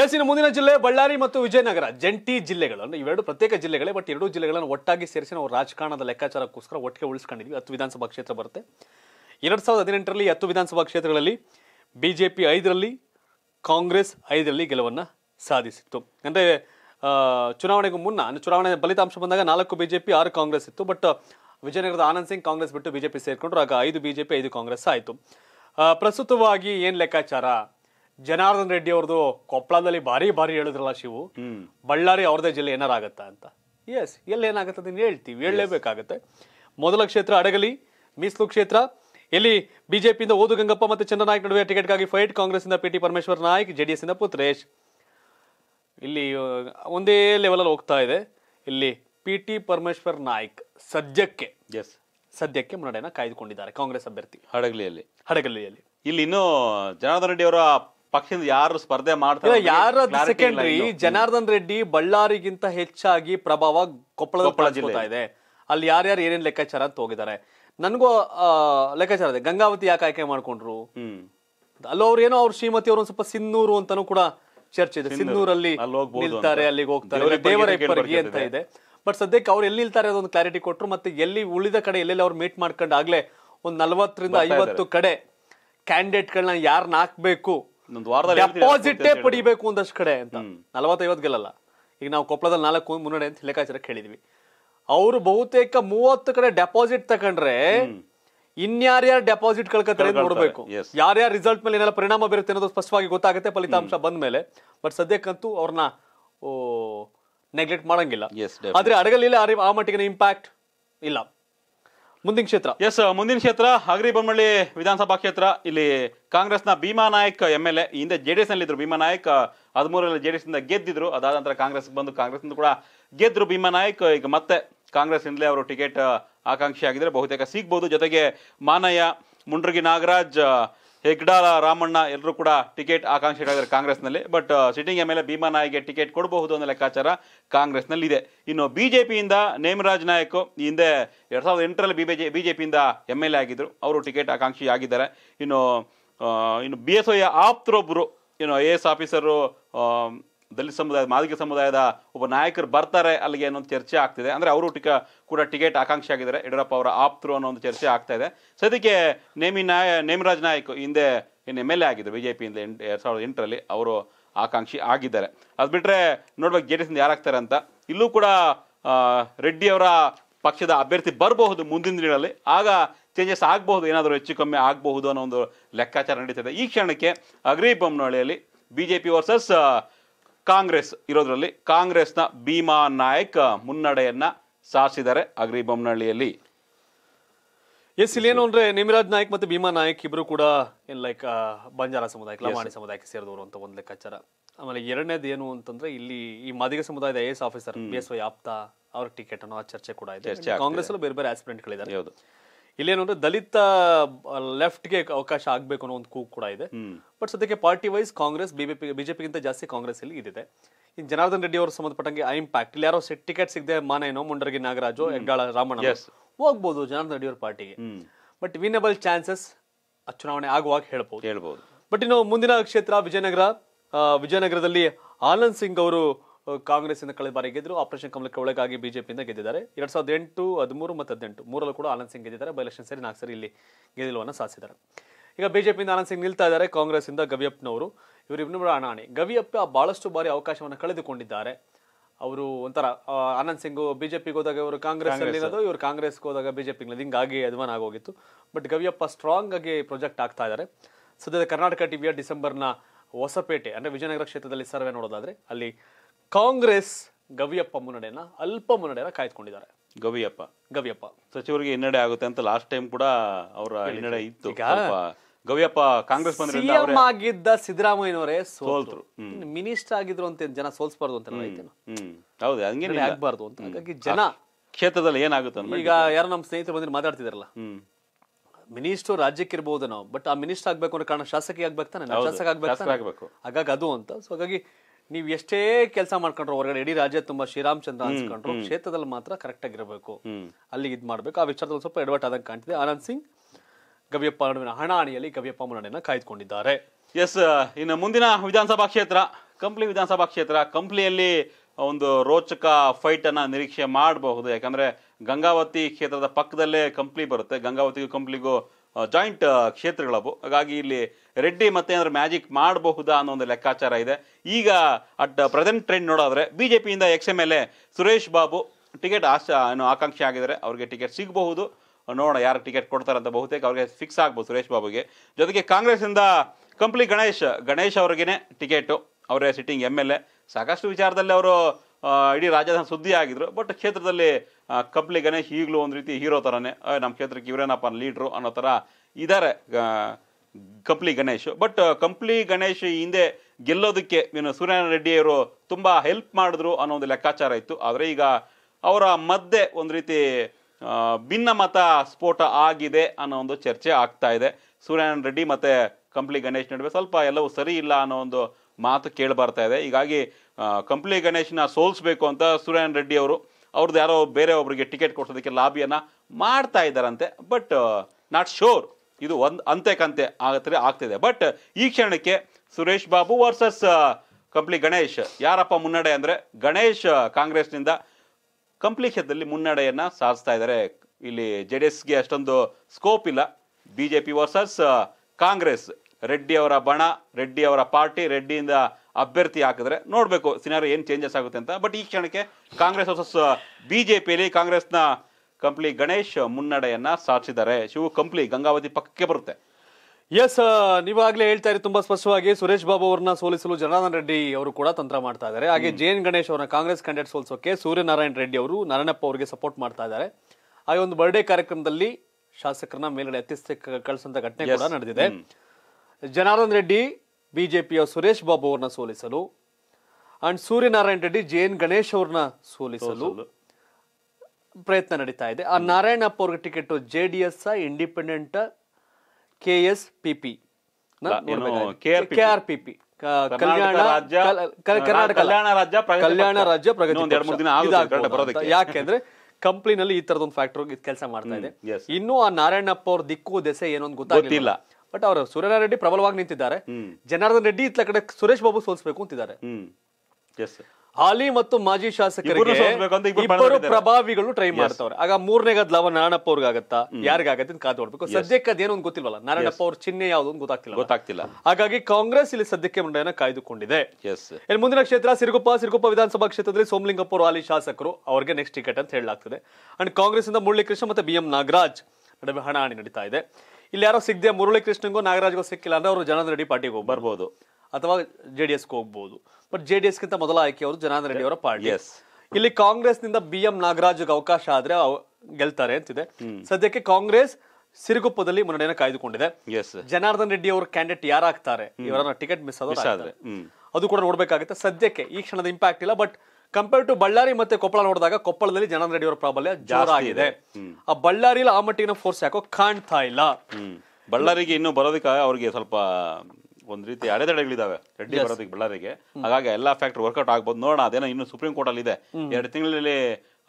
ಎಲ್ಸಿನ ಮುಂದಿನ ಜಿಲ್ಲೆ ಬಳ್ಳಾರಿ ಮತ್ತು ವಿಜಯನಗರ ಜಂಟಿ ಜಿಲ್ಲೆಗಳು ಅಂದ್ರೆ ಇವೆರಡು ಪ್ರತ್ಯೇಕ ಜಿಲ್ಲೆಗಳೇ ಬಟ್ ಎರಡು ಜಿಲ್ಲೆಗಳನ್ನು ಒಟ್ಟಾಗಿ ಸೇರಿಸಿ ನಾವು ರಾಜಕಾರಣದ ಲೆಕ್ಕಾಚಾರಕ್ಕೋಸ್ಕರ ಒಟ್ಟಿಗೆ ಉಳಿಸ್ಕೊಂಡಿದ್ವಿ ಹತ್ತು ವಿಧಾನಸಭಾ ಕ್ಷೇತ್ರ ಬರುತ್ತೆ ಎರಡು ಸಾವಿರದ ಹದಿನೆಂಟರಲ್ಲಿ ಹತ್ತು ವಿಧಾನಸಭಾ ಕ್ಷೇತ್ರಗಳಲ್ಲಿ ಬಿ ಜೆ ಪಿ ಐದರಲ್ಲಿ ಕಾಂಗ್ರೆಸ್ ಐದರಲ್ಲಿ ಗೆಲುವನ್ನು ಸಾಧಿಸಿತ್ತು ಅಂದರೆ ಚುನಾವಣೆಗೂ ಮುನ್ನ ಅಂದರೆ ಚುನಾವಣೆ ಫಲಿತಾಂಶ ಬಂದಾಗ ನಾಲ್ಕು ಬಿ ಜೆ ಪಿ ಆರು ಕಾಂಗ್ರೆಸ್ ಇತ್ತು ಬಟ್ ವಿಜಯನಗರದ ಆನಂದ್ ಸಿಂಗ್ ಕಾಂಗ್ರೆಸ್ ಬಿಟ್ಟು ಬಿಜೆಪಿ ಸೇರಿಕೊಂಡ್ರು ಆಗ ಐದು ಬಿಜೆಪಿ ಐದು ಕಾಂಗ್ರೆಸ್ ಆಯಿತು ಪ್ರಸ್ತುತವಾಗಿ ಏನು ಲೆಕ್ಕಾಚಾರ ಜನಾರ್ದನ್ ರೆಡ್ಡಿ ಅವ್ರದ್ದು ಕೊಪ್ಪಳದಲ್ಲಿ ಭಾರಿ ಭಾರಿ ಹೇಳಿದ್ರಲ್ಲ ಶಿವು ಬಳ್ಳಾರಿ ಅವ್ರದೇ ಜಿಲ್ಲೆ ಏನಾರಾಗತ್ತಾ ಅಂತ ಎಸ್ ಏನಾಗುತ್ತೆ ಅದನ್ನು ಹೇಳ್ತೀವಿ ಹೇಳಲೇಬೇಕಾಗತ್ತೆ ಮೊದಲ ಕ್ಷೇತ್ರ ಅಡಗಲಿ ಮೀಸಲು ಕ್ಷೇತ್ರ ಇಲ್ಲಿ ಬಿಜೆಪಿಯಿಂದ ಓದು ಗಂಗಪ್ಪ ಮತ್ತು ಚಂದ್ರನಾಯ್ಕ ನಡುವೆ ಟಿಕೆಟ್ಗಾಗಿ ಫೈಟ್ ಕಾಂಗ್ರೆಸ್ನಿಂದ P T Parameshwar Naik J D ಎಸ್ಸಿಂದ ಪುತ್ರೇಶ್ ಇಲ್ಲಿ ಒಂದೇ ಲೆವೆಲಲ್ಲಿ ಹೋಗ್ತಾ ಇದೆ ಇಲ್ಲಿ ಪಿ ಟಿ ಪರಮೇಶ್ವರ್ ನಾಯ್ಕ್ ಸದ್ಯಕ್ಕೆ ಎಸ್ ಸದ್ಯಕ್ಕೆ ಮುನ್ನಡೆಯನ್ನು ಕಾಯ್ದುಕೊಂಡಿದ್ದಾರೆ ಕಾಂಗ್ರೆಸ್ ಅಭ್ಯರ್ಥಿ ಹಡಗಲಿಯಲ್ಲಿ ಹಡಗಲಿಯಲ್ಲಿ ಇಲ್ಲಿ ಇನ್ನು ಜನಾರ್ದನ್ ರೆಡ್ಡಿ ಅವರ ಪಕ್ಷದಿಂದ ಯಾರು ಸ್ಪರ್ಧೆ ಮಾಡ್ತಾರೆ ಯಾರ ಸೆಕೆಂಡ್ರಿ ಜನಾರ್ದನ್ ರೆಡ್ಡಿ ಬಳ್ಳಾರಿಗಿಂತ ಹೆಚ್ಚಾಗಿ ಪ್ರಭಾವ ಕೊಪ್ಪಳ ಕೊಪ್ಪಳ ಇದೆ ಅಲ್ಲಿ ಯಾರ್ಯಾರು ಏನೇನ್ ಲೆಕ್ಕಾಚಾರ ಅಂತ ಹೋಗಿದ್ದಾರೆ ನನ್ಗೂ ಲೆಕ್ಕಾಚಾರ ಇದೆ ಗಂಗಾವತಿ ಯಾಕೆ ಆಯ್ಕೆ ಮಾಡ್ಕೊಂಡ್ರು ಅಲ್ಲೋ ಅವ್ರು ಏನೋ ಅವ್ರ ಶ್ರೀಮತಿ ಅವರು ಸ್ವಲ್ಪ ಸಿನ್ನೂರು ಅಂತಾನೂ ಕೂಡ ಚರ್ಚೆ ಇದೆ ಸಿನ್ನೂರಲ್ಲಿ ನಿಲ್ತಾರೆ ಅಲ್ಲಿಗೆ ಹೋಗ್ತಾರೆ ದೇವರ ಇಬ್ಬರಿಗೆ ಅಂತ ಇದೆ ಬಟ್ ಸದ್ಯಕ್ಕೆ ಅವ್ರು ಎಲ್ಲಿ ನಿಲ್ತಾರೆ ಅದೊಂದು ಕ್ಲಾರಿಟಿ ಕೊಟ್ಟರು ಮತ್ತೆ ಎಲ್ಲಿ ಉಳಿದ ಕಡೆ ಎಲ್ಲೆಲ್ಲಿ ಅವ್ರು ಮೀಟ್ ಮಾಡ್ಕೊಂಡ್ ಆಗ್ಲೇ ಒಂದ್ ನಲ್ವತ್ತರಿಂದ ಐವತ್ತು ಕಡೆ ಕ್ಯಾಂಡಿಡೇಟ್ಗಳನ್ನ ಯಾರನ್ನ ಹಾಕ್ಬೇಕು ಡೆಪಾಸಿಟ್ ಪಡಿಬೇಕು ಒಂದಷ್ಟು ಕಡೆ ಅಂತ ನಲವತ್ತೈವತ್ತು ಗೆಲ್ಲಲ್ಲ ಈಗ ನಾವು ಕೊಪ್ಪಳದಲ್ಲಿ ನಾಲ್ಕು ಮುನ್ನಡೆ ಅಂತ ಲೆಕ್ಕಾಚಾರ ಕೇಳಿದ್ವಿ ಅವರು ಬಹುತೇಕ ಮೂವತ್ತು ಕಡೆ ಡೆಪಾಸಿಟ್ ತಗೊಂಡ್ರೆ ಇನ್ಯಾರ್ಯಾರು ಡೆಪಾಸಿಟ್ ಕಳ್ಕತ್ತಾರೆ ನೋಡ್ಬೇಕು ಯಾರ್ಯಾರ ರಿಸಲ್ಟ್ ಮೇಲೆ ಏನೆಲ್ಲ ಪರಿಣಾಮ ಬೀರುತ್ತೆ ಅನ್ನೋದು ಸ್ಪಷ್ಟವಾಗಿ ಗೊತ್ತಾಗುತ್ತೆ ಫಲಿತಾಂಶ ಬಂದ ಮೇಲೆ ಬಟ್ ಸದ್ಯಕ್ಕಂತೂ ಅವ್ರನ್ನ ನೆಗ್ಲೆಕ್ಟ್ ಮಾಡಂಗಿಲ್ಲ ಆದ್ರೆ ಅಡಗಲಿಲ್ಲ ಆ ಮಟ್ಟಿಗೆ ಇಂಪ್ಯಾಕ್ಟ್ ಇಲ್ಲ ಮುಂದಿನ ಕ್ಷೇತ್ರ ಎಸ್ ಮುಂದಿನ ಕ್ಷೇತ್ರ ಹಗರಿ ಬೊಮ್ಮಳ್ಳಿ ವಿಧಾನಸಭಾ ಕ್ಷೇತ್ರ ಇಲ್ಲಿ ಕಾಂಗ್ರೆಸ್ನ Bhima Nayak M L A ಹಿಂದೆ ಜೆ ಡಿ ಎಸ್ ನಲ್ಲಿದ್ರು ಭೀಮಾ ನಾಯಕ್ ಹದಿಮೂರರಲ್ಲಿ ಜೆ ಡಿ ಎಸ್ ಇಂದ ಗೆದ್ದಿದ್ರು ಅದಾದ ನಂತರ ಕಾಂಗ್ರೆಸ್ ಬಂದು ಕಾಂಗ್ರೆಸ್ ಕೂಡ ಗೆದ್ರು ಭೀಮಾ ನಾಯಕ್ ಈಗ ಮತ್ತೆ ಕಾಂಗ್ರೆಸ್ ಇಂದಲೇ ಅವರು ಟಿಕೆಟ್ ಆಕಾಂಕ್ಷಿ ಆಗಿದ್ರೆ ಬಹುತೇಕ ಸಿಗ್ಬಹುದು ಜೊತೆಗೆ ಮಾನಯ್ಯ ಮುಂಡ್ರಗಿ ನಾಗರಾಜ್ ಹೆಗ್ಡಾಲ ರಾಮಣ್ಣ ಎಲ್ಲರೂ ಕೂಡ ಟಿಕೆಟ್ ಆಕಾಂಕ್ಷಿಗಳಾಗಿದ್ದಾರೆ ಕಾಂಗ್ರೆಸ್ನಲ್ಲಿ but sitting M L A Bhima ನಾಯ್ಗೆ ಟಿಕೆಟ್ ಕೊಡಬಹುದು ಅನ್ನೋ ಲೆಕ್ಕಾಚಾರ ಕಾಂಗ್ರೆಸ್ನಲ್ಲಿ ಇದೆ ಇನ್ನು ಪಿಯಿಂದ ನೇಮರಾಜ್ ನಾಯಕ್ ಈ ಹಿಂದೆ ಎರಡು ಸಾವಿರದ ಎಂಟರಲ್ಲಿ B B J B J ಪಿಯಿಂದ ಎಮ್ ಎಲ್ ಎ ಆಗಿದ್ದರು ಅವರು ಟಿಕೆಟ್ ಆಕಾಂಕ್ಷಿ ಆಗಿದ್ದಾರೆ ಇನ್ನು ಇನ್ನು ಬಿ ಎಸ್ ಒಯ್ಯ ಆಪ್ತರೊಬ್ಬರು ಏನು I A S officer Dalit ಸಮುದಾಯದ ಮಾದಿಗ ಸಮುದಾಯದ ಒಬ್ಬ ನಾಯಕರು ಬರ್ತಾರೆ ಅಲ್ಲಿಗೆ ಅನ್ನೋ ಚರ್ಚೆ ಆಗ್ತಿದೆ ಅಂದರೆ ಅವರು ಟಿಕ ಕೂಡ ಟಿಕೆಟ್ ಆಕಾಂಕ್ಷಿ ಆಗಿದ್ದಾರೆ ಯಡಿಯೂರಪ್ಪ ಅವರ ಆಪ್ತರು ಅನ್ನೋ ಒಂದು ಚರ್ಚೆ ಆಗ್ತಾ ಇದೆ ಸದ್ಯಕ್ಕೆ ನೇಮಿ ನಾಯ ನೇಮಿರಾಜ್ ನಾಯಕ್ ಹಿಂದೆ ಏನು ಎಮ್ ಎಲ್ ಎ ಆಗಿದ್ದರು ಬಿ ಜೆ ಪಿಯಿಂದ ಎಂಟು ಎರಡು ಸಾವಿರದ ಎಂಟರಲ್ಲಿ ಅವರು ಆಕಾಂಕ್ಷಿ ಆಗಿದ್ದಾರೆ ಅದು ಬಿಟ್ಟರೆ ನೋಡ್ಬೇಕು ಜೆ ಡಿ ಇಂದ ಯಾರಾಗ್ತಾರೆ ಅಂತ ಇಲ್ಲೂ ಕೂಡ ರೆಡ್ಡಿ ಅವರ ಪಕ್ಷದ ಅಭ್ಯರ್ಥಿ ಬರಬಹುದು ಮುಂದಿನ ದಿನಗಳಲ್ಲಿ ಆಗ ಚೇಂಜಸ್ ಆಗಬಹುದು ಏನಾದರೂ ಹೆಚ್ಚು ಕಮ್ಮಿ ಆಗಬಹುದು ಅನ್ನೋ ಒಂದು ಲೆಕ್ಕಾಚಾರ ನಡೀತದೆ ಈ ಕ್ಷಣಕ್ಕೆ ಅಗ್ರಿ ಬೊಮ್ಮನಹಳ್ಳಿಯಲ್ಲಿ B J P versus Congress ಇರೋದ್ರಲ್ಲಿ ಕಾಂಗ್ರೆಸ್ನ ಭೀಮಾ ನಾಯಕ್ ಮುನ್ನಡೆಯನ್ನ ಸಾರಿಸಿದ್ದಾರೆ ಅಗ್ರಿಬೊಮ್ಮನಹಳ್ಳಿಯಲ್ಲಿ ಎಸ್ ಏನು ಅಂದ್ರೆ ನಿಮಿರಾಜ್ ನಾಯಕ್ ಮತ್ತೆ ಭೀಮಾ ನಾಯಕ್ ಇಬ್ರು ಕೂಡ ಏನ್ ಲೈಕ್ ಬಂಜಾರ ಸಮುದಾಯಕ್ಕೆ ಲವಾಣಿ ಸಮುದಾಯಕ್ಕೆ ಸೇರಿದವರು ಅಂತ ಒಂದು ಲೆಕ್ಕಾಚಾರ ಆಮೇಲೆ ಎರಡನೇದು ಏನು ಅಂತಂದ್ರೆ ಇಲ್ಲಿ ಈ ಮಾದಿಗ ಸಮುದಾಯದ I S officer B S Y ಆಪ್ತ ಅವ್ರ ಟಿಕೆಟ್ ಅನ್ನೋ ಚರ್ಚೆ ಕೂಡ ಇದೆ ಕಾಂಗ್ರೆಸ್ ಬೇರೆ ಬೇರೆ ಆಸ್ಪಿರೆಂಟ್ಗಳಿದ್ದಾರೆ ಇಲ್ಲೇನು ಅಂದ್ರೆ ದಲಿತ ಗೆ ಅವಕಾಶ ಆಗ್ಬೇಕು ಅನ್ನೋ ಒಂದು ಕೂಗು ಕೂಡ ಇದೆ ಬಟ್ ಸದ್ಯಕ್ಕೆ ಪಾರ್ಟಿ ವೈಸ್ ಕಾಂಗ್ರೆಸ್ ಬಿಜೆಪಿ ಬಿಜೆಪಿಗಿಂತ ಜಾಸ್ತಿ ಕಾಂಗ್ರೆಸ್ ಇಲ್ಲಿ ಇದೆ ಇನ್ನು ಜನಾರ್ದನ್ ರೆಡ್ಡಿ ಅವರು ಸಂಬಂಧಪಟ್ಟಂಗೆ ಇಂಪ್ಯಾಕ್ಟ್ ಇಲ್ಲಿ ಯಾರೋ ಸೆಟ್ ಟಿಕೆಟ್ ಸಿಗದೆ ಮಾನೇನೋ ಮುಂಡರಗಿ ನಾಗರಾಜು ಹೆಗ್ಗಾಳ ರಾಮಣ್ಣ ಹೋಗ್ಬೋದು ಜನಾರ್ದನ್ ರೆಡ್ಡಿ ಅವರ ಪಾರ್ಟಿಗೆ ಬಟ್ ವಿನಬಲ್ ಚಾನ್ಸಸ್ ಚುನಾವಣೆ ಆಗುವಾಗ ಹೇಳ್ಬೋದು ಹೇಳ್ಬೋದು ಬಟ್ ಇನ್ನು ಮುಂದಿನ ಕ್ಷೇತ್ರ ವಿಜಯನಗರ ವಿಜಯನಗರದಲ್ಲಿ ಆನಂದ್ ಸಿಂಗ್ ಅವರು ಕಾಂಗ್ರೆಸ್ ಕಳೆದ ಬಾರಿ ಗೆದ್ದರು ಆಪರೇಷನ್ ಕಮಲಕ್ಕೆ ಒಳಗಾಗಿ ಬಿಜೆಪಿಯಿಂದ ಗೆದ್ದಿದ್ದಾರೆ ಎರಡ್ ಸಾವಿರದ ಎಂಟು ಹದಿಮೂರು ಮತ್ತು ಹದಿನೆಂಟು ಮೂರಲ್ಲೂ ಕೂಡ ಆನಂದ್ ಸಿಂಗ್ ಗೆದ್ದಿದ್ದಾರೆ ಬೈಲೆಕ್ಷನ್ ಸೇರಿ ನಾಲ್ಕು ಸರಿ ಇಲ್ಲಿ ಗೆಲುವನ್ನು ಸಾಧಿಸಿದ್ದಾರೆ ಈಗ ಬಿಜೆಪಿಯಿಂದ ಆನಂದ್ ಸಿಂಗ್ ನಿಲ್ತಾ ಇದ್ದಾರೆ ಕಾಂಗ್ರೆಸ್ಸಿಂದ ಗವಿಯಪ್ಪನವರು ಇವರು ಇವ್ರು ಅಣಾಣಿ ಗವಿಯಪ್ಪ ಬಹಳಷ್ಟು ಬಾರಿ ಅವಕಾಶವನ್ನು ಕಳೆದುಕೊಂಡಿದ್ದಾರೆ ಅವರು ಒಂಥರ ಆನಂದ್ ಸಿಂಗ್ ಬಿಜೆಪಿಗೆ ಹೋದಾಗ ಇವರು ಕಾಂಗ್ರೆಸ್ ಇರೋದು ಇವರು ಕಾಂಗ್ರೆಸ್ಗೆ ಹೋದಾಗ ಬಿಜೆಪಿ ಹಿಂಗಾಗಿ ಅದ್ವಾನ ಆಗೋಗಿತ್ತು ಬಟ್ ಗವಿಯಪ್ಪ ಸ್ಟ್ರಾಂಗ್ ಆಗಿ ಪ್ರೊಜೆಕ್ಟ್ ಆಗ್ತಾ ಇದ್ದಾರೆ ಸದ್ಯದ ಕರ್ನಾಟಕ ಟಿವಿಯ ಡಿಸೆಂಬರ್ನ ಹೊಸಪೇಟೆ ಅಂದರೆ ವಿಜಯನಗರ ಕ್ಷೇತ್ರದಲ್ಲಿ ಸರ್ವೆ ನೋಡೋದಾದರೆ ಅಲ್ಲಿ ಕಾಂಗ್ರೆಸ್ ಗವಿಯಪ್ಪ ಮುನ್ನಡೆಯನ್ನ ಅಲ್ಪ ಮುನ್ನಡೆಯನ್ನ ಕಾಯ್ದುಕೊಂಡಿದ್ದಾರೆ ಗವಿಯಪ್ಪ ಗವಿಯಪ್ಪ ಸಚಿವರಿಗೆ ಹಿನ್ನಡೆ ಆಗುತ್ತೆ ಅಂತ ಲಾಸ್ಟ್ ಟೈಮ್ ಕೂಡ ಅವರ ಹಿನ್ನಡೆ ಇತ್ತು ಗವಿಯಪ್ಪ ಕಾಂಗ್ರೆಸ್ ಆಗಿದ್ದ ಸಿದ್ದರಾಮಯ್ಯನವರೇ ಸೋಲ್ತರು ಮಿನಿಸ್ಟರ್ ಆಗಿದ್ರು ಅಂತ ಜನ ಸೋಲ್ಸ್ಬಾರ್ದು ಅಂತ ಹೌದು ಹಂಗೇನಿಲ್ಲ ಆಗ್ಬಾರ್ದು ಅಂತ ಹಾಗಾಗಿ ಜನ ಕ್ಷೇತ್ರದಲ್ಲಿ ಏನಾಗುತ್ತೆ ಈಗ ಯಾರು ನಮ್ಮ ಸ್ನೇಹಿತರು ಬಂದ್ರೆ ಮಾತಾಡ್ತಿದಾರಲ್ಲ ಮಿನಿಸ್ಟರ್ ರಾಜ್ಯಕ್ಕೆ ಇರ್ಬೋದು ನಾವು ಬಟ್ ಆ ಮಿನಿಸ್ಟರ್ ಆಗ್ಬೇಕು ಅಂದ್ರೆ ಕಾರಣ ಶಾಸಕಿ ಆಗ್ಬೇಕು ತಾನೆ ಶಾಸಕ ಆಗ್ಬೇಕು. ಹಾಗಾಗಿ ಅದು ಅಂತ ಸೊ ಹಾಗಾಗಿ ನೀವು ಎಷ್ಟೇ ಕೆಲಸ ಮಾಡ್ಕೊಂಡ್ರು ಹೊರಗಡೆ ಇಡೀ ರಾಜ್ಯ ತುಂಬಾ ಶ್ರೀರಾಮಚಂದ್ರ ಅನ್ಸ್ಕೊಂಡ್ರು ಕ್ಷೇತ್ರದಲ್ಲಿ ಮಾತ್ರ ಕರೆಕ್ಟ್ ಆಗಿರಬೇಕು ಅಲ್ಲಿ ಇದ್ ಮಾಡ್ಬೇಕು ಆ ವಿಚಾರದಲ್ಲಿ ಸ್ವಲ್ಪ ಎಡವಟ್ ಆದಂಗೆ ಕಾಣ್ತಿದೆ ಆನಂದ್ ಸಿಂಗ್ ಗವಿಯಪ್ಪ ನಡುವಿನ ಹಣಿಯಲ್ಲಿ ಗವಿಯಪ್ಪ ಮುನ್ನಡೆಯನ್ನು ಕಾಯ್ದುಕೊಂಡಿದ್ದಾರೆ ಎಸ್ ಇನ್ನು ಮುಂದಿನ ವಿಧಾನಸಭಾ ಕ್ಷೇತ್ರ ಕಂಪ್ಲಿ ವಿಧಾನಸಭಾ ಕ್ಷೇತ್ರ ಕಂಪ್ಲಿಯಲ್ಲಿ ಒಂದು ರೋಚಕ ಫೈಟ್ ಅನ್ನ ನಿರೀಕ್ಷೆ ಮಾಡಬಹುದು ಯಾಕಂದ್ರೆ ಗಂಗಾವತಿ ಕ್ಷೇತ್ರದ ಪಕ್ಕದಲ್ಲೇ ಕಂಪ್ಲಿ ಬರುತ್ತೆ ಗಂಗಾವತಿಗೂ ಕಂಪ್ಲಿಗೂ ಜಾಯಿಂಟ್ ಕ್ಷೇತ್ರಗಳವು ಹಾಗಾಗಿ ಇಲ್ಲಿ ರೆಡ್ಡಿ ಮತ್ತೇನಾದ್ರು ಮ್ಯಾಜಿಕ್ ಮಾಡಬಹುದಾ ಅನ್ನೋ ಒಂದು ಲೆಕ್ಕಾಚಾರ ಇದೆ ಈಗ ಅಟ್ ಪ್ರೆಸೆಂಟ್ ಟ್ರೆಂಡ್ ಜೆ ಪಿಯಿಂದ ex M L A Suresh Babu ticket ಆಶ ಏನು ಆಕಾಂಕ್ಷಿ ಆಗಿದ್ದಾರೆ ಅವ್ರಿಗೆ ಟಿಕೆಟ್ ಸಿಗಬಹುದು ನೋಡೋಣ ಯಾರು ಟಿಕೆಟ್ ಕೊಡ್ತಾರೆ ಅಂತ ಬಹುತೇಕ ಅವ್ರಿಗೆ ಫಿಕ್ಸ್ ಆಗ್ಬೋದು ಸುರೇಶ್ ಬಾಬುಗೆ ಜೊತೆಗೆ ಕಾಂಗ್ರೆಸ್ಸಿಂದ ಕಂಪ್ಲಿ ಗಣೇಶ್ ಗಣೇಶ್ ಅವ್ರಿಗೇ ಟಿಕೆಟು ಅವರೇ ಸಿಟ್ಟಿಂಗ್ ಎಮ್ ಎಲ್ ಎ ಸಾಕಷ್ಟು ವಿಚಾರದಲ್ಲಿ ಅವರು ಇಡೀ ರಾಜ್ಯದ ಸುದ್ದಿ ಆಗಿದ್ರು ಬಟ್ ಕ್ಷೇತ್ರದಲ್ಲಿ ಕಂಪ್ಲಿ ಗಣೇಶ್ ಈಗಲೂ ಒಂದು ರೀತಿ ಹೀರೋ ಥರನೇ ನಮ್ಮ ಕ್ಷೇತ್ರಕ್ಕೆ ಇವರೇನಪ್ಪ ಲೀಡ್ರು ಅನ್ನೋ ಥರ ಇದ್ದಾರೆ ಕಂಪ್ಲಿ ಗಣೇಶ್ ಬಟ್ uh, ಕಂಪ್ಲಿ ಗಣೇಶ್ ಹಿಂದೆ ಗೆಲ್ಲೋದಕ್ಕೆ ಏನು ಸೂರ್ಯನಾರಾಯಣ ರೆಡ್ಡಿಯವರು ತುಂಬ ಹೆಲ್ಪ್ ಮಾಡಿದ್ರು ಅನ್ನೋ ಒಂದು ಲೆಕ್ಕಾಚಾರ ಇತ್ತು ಆದರೆ ಈಗ ಅವರ ಮಧ್ಯೆ ಒಂದು ರೀತಿ ಭಿನ್ನ ಮತ ಸ್ಫೋಟ ಆಗಿದೆ ಅನ್ನೋ ಒಂದು ಚರ್ಚೆ ಆಗ್ತಾ ಇದೆ ಸೂರ್ಯನಾರಾಯಣ ರೆಡ್ಡಿ ಮತ್ತು ಕಂಪ್ಲಿ ಗಣೇಶ್ ನಡುವೆ ಸ್ವಲ್ಪ ಎಲ್ಲವೂ ಸರಿ ಇಲ್ಲ ಅನ್ನೋ ಒಂದು ಮಾತು ಕೇಳಿ ಬರ್ತಾ ಇದೆ ಹೀಗಾಗಿ ಕಂಪ್ಲಿ ಗಣೇಶನ ಸೋಲಿಸ್ಬೇಕು ಅಂತ ಸೂರ್ಯನಾರಾಯಣ ರೆಡ್ಡಿ ಅವರು ಅವ್ರದ್ದು ಯಾರೋ ಬೇರೆ ಒಬ್ಬರಿಗೆ ಟಿಕೆಟ್ ಕೊಡ್ಸೋದಕ್ಕೆ ಲಾಬಿಯನ್ನು ಮಾಡ್ತಾ ಇದ್ದಾರಂತೆ ಬಟ್ ನಾಟ್ ಶೋರ್ ಇದು ಒಂದು ಅಂತೆ ಕಂತೆ ಆಗತ್ತೆ ಆಗ್ತಿದೆ ಬಟ್ ಈ ಕ್ಷಣಕ್ಕೆ ಸುರೇಶ್ ಬಾಬು ವರ್ಸಸ್ ಕಂಪ್ಲಿ ಗಣೇಶ್ ಯಾರಪ್ಪ ಮುನ್ನಡೆ ಅಂದರೆ ಗಣೇಶ್ ಕಾಂಗ್ರೆಸ್ನಿಂದ ಕಂಪ್ಲಿ ಕ್ಷೇತ್ರದಲ್ಲಿ ಮುನ್ನಡೆಯನ್ನು ಸಾಧಿಸ್ತಾ ಇದ್ದಾರೆ ಇಲ್ಲಿ ಜೆ ಡಿ ಎಸ್ಗೆ ಅಷ್ಟೊಂದು ಸ್ಕೋಪ್ ಇಲ್ಲ B J P versus Congress Reddy ಅವರ ಬಣ ರೆಡ್ಡಿ ಅವರ ಪಾರ್ಟಿ ರೆಡ್ಡಿಯಿಂದ ಅಭ್ಯರ್ಥಿ ಹಾಕಿದ್ರೆ ನೋಡಬೇಕು ಸಿನಾರಿ ಏನು ಚೇಂಜಸ್ ಆಗುತ್ತೆ ಅಂತ ಬಟ್ ಈ ಕ್ಷಣಕ್ಕೆ ಕಾಂಗ್ರೆಸ್ ವರ್ಸಸ್ ಬಿ ಜೆ ಪಿಯಲ್ಲಿ ಕಾಂಗ್ರೆಸ್ನ ಕಂಪ್ಲಿ ಗಣೇಶ್ ಮುನ್ನಡೆಯನ್ನ ಸಾಧಿಸಿದ್ದಾರೆ ಶಿವ ಕಂಪ್ಲಿ ಗಂಗಾವತಿ ಪಕ್ಕಕ್ಕೆ ಬರುತ್ತೆ ಎಸ್ ನೀವಾಗಲೇ ಹೇಳ್ತಾ ಇರಿ ತುಂಬಾ ಸ್ಪಷ್ಟವಾಗಿ ಸುರೇಶ್ ಬಾಬು ಅವರನ್ನ ಸೋಲಿಸಲು ಜನಾರ್ದನ್ ರೆಡ್ಡಿ ಅವರು ಕೂಡ ತಂತ್ರ ಮಾಡ್ತಾ ಇದ್ದಾರೆ ಹಾಗೆ ಜೆ ಎನ್ ಗಣೇಶ್ ಅವರನ್ನ ಕಾಂಗ್ರೆಸ್ ಕ್ಯಾಂಡಿಡೇಟ್ ಸೋಲಿಸೋಕೆ ಸೂರ್ಯನಾರಾಯಣ ರೆಡ್ಡಿ ಅವರು ನಾರಾಯಣಪ್ಪ ಅವರಿಗೆ ಸಪೋರ್ಟ್ ಮಾಡ್ತಾ ಇದ್ದಾರೆ ಹಾಗೆ ಒಂದು ಬರ್ಡೇ ಕಾರ್ಯಕ್ರಮದಲ್ಲಿ ಶಾಸಕರನ್ನ ಮೇಲ್ಗಡೆ ಎತ್ತಿಸಿ ಕಳಿಸಿದ ಘಟನೆ ಕೂಡ ನಡೆದಿದೆ ಜನಾರ್ದನ್ ರೆಡ್ಡಿ ಬಿಜೆಪಿಯ ಸುರೇಶ್ ಬಾಬು ಅವರನ್ನ ಸೋಲಿಸಲು and Suryanarayana Reddy J N Ganesh ಅವ್ರನ್ನ ಸೋಲಿಸಲು ಪ್ರಯತ್ನ ನಡೀತಾ ಇದೆ ಆ ನಾರಾಯಣಪ್ಪ ಅವ್ರಿಗೆ ticket J D S independent K S P P K R P P Kalyana Kalyana Rajya Kalyana ರಾಜ್ಯ ಪ್ರಗತಿ ಯಾಕೆಂದ್ರೆ ಕಂಪ್ನಿನಲ್ಲಿ ಈ ತರದೊಂದು ಫ್ಯಾಕ್ಟರ್ ಕೆಲಸ ಮಾಡ್ತಾ ಇದೆ ಇನ್ನು ಆ ನಾರಾಯಣಪ್ಪ ಅವ್ರ ದಿಕ್ಕು ದೆಸೆ ಏನೊಂದು ಗೊತ್ತಾಗ್ತಿಲ್ಲ ಬಟ್ ಅವರು ಸುರೇನಾರಾಯಣ ರೆಡ್ಡಿ ಪ್ರಬಲವಾಗಿ ನಿಂತಿದ್ದಾರೆ ಜನಾರ್ದನ್ ರೆಡ್ಡಿ ಇತ್ತ ಕಡೆ ಸುರೇಶ್ ಬಾಬು ಸೋಲ್ಸ್ಬೇಕು ಅಂತಿದ್ದಾರೆ ಹಾಲಿ ಮತ್ತು ಮಾಜಿ ಶಾಸಕರಿಗೆ ಇಬ್ಬರು ಪ್ರಭಾವಿಗಳು ಟ್ರೈ ಮಾಡ್ತಾವ್ರೆ ಆಗ ಮೂರನೇಗಾದ್ ಲಾಭ ನಾರಾಯಣಪ್ಪ ಅವ್ರಿಗಾಗತ್ತಾ ಯಾರಿಗಾಗತ್ತೆ ಕಾದು ನೋಡ್ಬೇಕು ಸದ್ಯಕ್ಕೆ ಅದೇನು ಒಂದು ಗೊತ್ತಿಲ್ವಲ್ಲ ನಾರಾಯಣಪ್ಪ ಅವ್ರ ಚಿಹ್ನೆ ಯಾವ್ದು ಅಂತ ಗೊತ್ತಾಗ್ತಿಲ್ಲ ಗೊತ್ತಾಗ್ತಿಲ್ಲ ಹಾಗಾಗಿ ಕಾಂಗ್ರೆಸ್ ಇಲ್ಲಿ ಸದ್ಯಕ್ಕೆ ಮಂಡಳಿಯನ್ನ ಕಾಯ್ದುಕೊಂಡಿದೆ ಇಲ್ಲಿ ಮುಂದಿನ ಕ್ಷೇತ್ರ ಸಿರುಗುಪ್ಪ ಸಿರುಗುಪ್ಪ ವಿಧಾನಸಭಾ ಕ್ಷೇತ್ರದಲ್ಲಿ ಸೋಮಲಿಂಗಪ್ಪ ಅವರು ಹಾಲಿ ಶಾಸಕರು ಅವರಿಗೆ ನೆಕ್ಸ್ಟ್ ಟಿಕೆಟ್ ಅಂತ ಹೇಳಲಾಗ್ತದೆ ಅಂಡ್ ಕಾಂಗ್ರೆಸ್ ಇಂದ ಕೃಷ್ಣ ಮತ್ತೆ ಬಿ ಎಂ ನಾಗರಾಜ್ ನಡುವೆ ಹಣಾಹಣಿ ನಡೀತಾ ಇದೆ ಇಲ್ಲಿ ಯಾರೋ ಸಿಗದೆ ಮುರಳಿ ಕೃಷ್ಣಂಗೂ ನಾಗರಾಜ್ಗೂ ಸಿಕ್ಕಿಲ್ಲ ಅಂದ್ರೆ ಅವರು ರೆಡ್ಡಿ ಪಾರ್ಟಿಗೆ ಬರ್ಬೋದು ಅಥವಾ ಜೆ ಡಿ ಎಸ್ಗೆ ಹೋಗ್ಬೋದು ಬಟ್ ಜೆ ಡಿ ಮೊದಲ ಆಯ್ಕೆ ಅವರು ಜನಾರ್ದನ್ ರೆಡ್ಡಿ ಅವರ ಪಾರ್ಟಿ ಇಲ್ಲಿ ಕಾಂಗ್ರೆಸ್ನಿಂದ ಬಿ ಎಂ ನಾಗರಾಜ್ಗೆ ಅವಕಾಶ ಆದ್ರೆ ಗೆಲ್ತಾರೆ ಅಂತಿದೆ ಸದ್ಯಕ್ಕೆ ಕಾಂಗ್ರೆಸ್ ಸಿರುಗುಪ್ಪದಲ್ಲಿ ಮುನ್ನಡೆಯನ್ನು ಕಾಯ್ದುಕೊಂಡಿದೆ ಜನಾರ್ದನ್ ರೆಡ್ಡಿ ಅವರು ಕ್ಯಾಂಡಿಡೇಟ್ ಯಾರಾಗ್ತಾರೆ ಇವರನ್ನ ಟಿಕೆಟ್ ಮಿಸ್ ಆದ್ರೆ ಅದು ಕೂಡ ನೋಡಬೇಕಾಗುತ್ತೆ ಸದ್ಯಕ್ಕೆ ಈ ಕ್ಷಣದ ಇಂಪ್ಯಾಕ್ಟ್ ಇಲ್ಲ ಬಟ್ ಕಂಪೇರ್ ಟು ಬಳ್ಳಾರಿ ಮತ್ತೆ ಕೊಪ್ಪಳ ನೋಡಿದಾಗ ಕೊಪ್ಪಳದಲ್ಲಿ ಜನಾರ್ದನ್ ರೆಡ್ಡಿ ಅವರ ಪ್ರಾಬಲ್ಯ ಜಾರ ಆಗಿದೆ ಆ ಬಳ್ಳಾರಿಲಿ ಆ ಮಟ್ಟಿನ ಫೋರ್ಸ್ ಯಾಕೋ ಕಾಣ್ತಾ ಇಲ್ಲ ಬಳ್ಳಾರಿಗೆ ಇನ್ನು ಬರೋದಕ್ಕೆ ಅವ್ರಿಗೆ ಸ್ವಲ್ಪ ಒಂದ್ ರೀತಿ ಅಡೆತಡೆಗಳಿದಾವೆ ರೆಡ್ಡಿ ಬರೋದಕ್ಕೆ ಬಳ್ಳಾರಿಗೆ ಹಾಗಾಗಿ ಎಲ್ಲಾ ಫ್ಯಾಕ್ಟರ್ ವರ್ಕೌಟ್ ಆಗ್ಬೋದು ನೋಡೋಣ ಅದೇನೋ ಇನ್ನು ಸುಪ್ರೀಂ ಕೋರ್ಟ್ ಅಲ್ಲಿ ಇದೆ ಎರಡು ತಿಂಗಳಲ್ಲಿ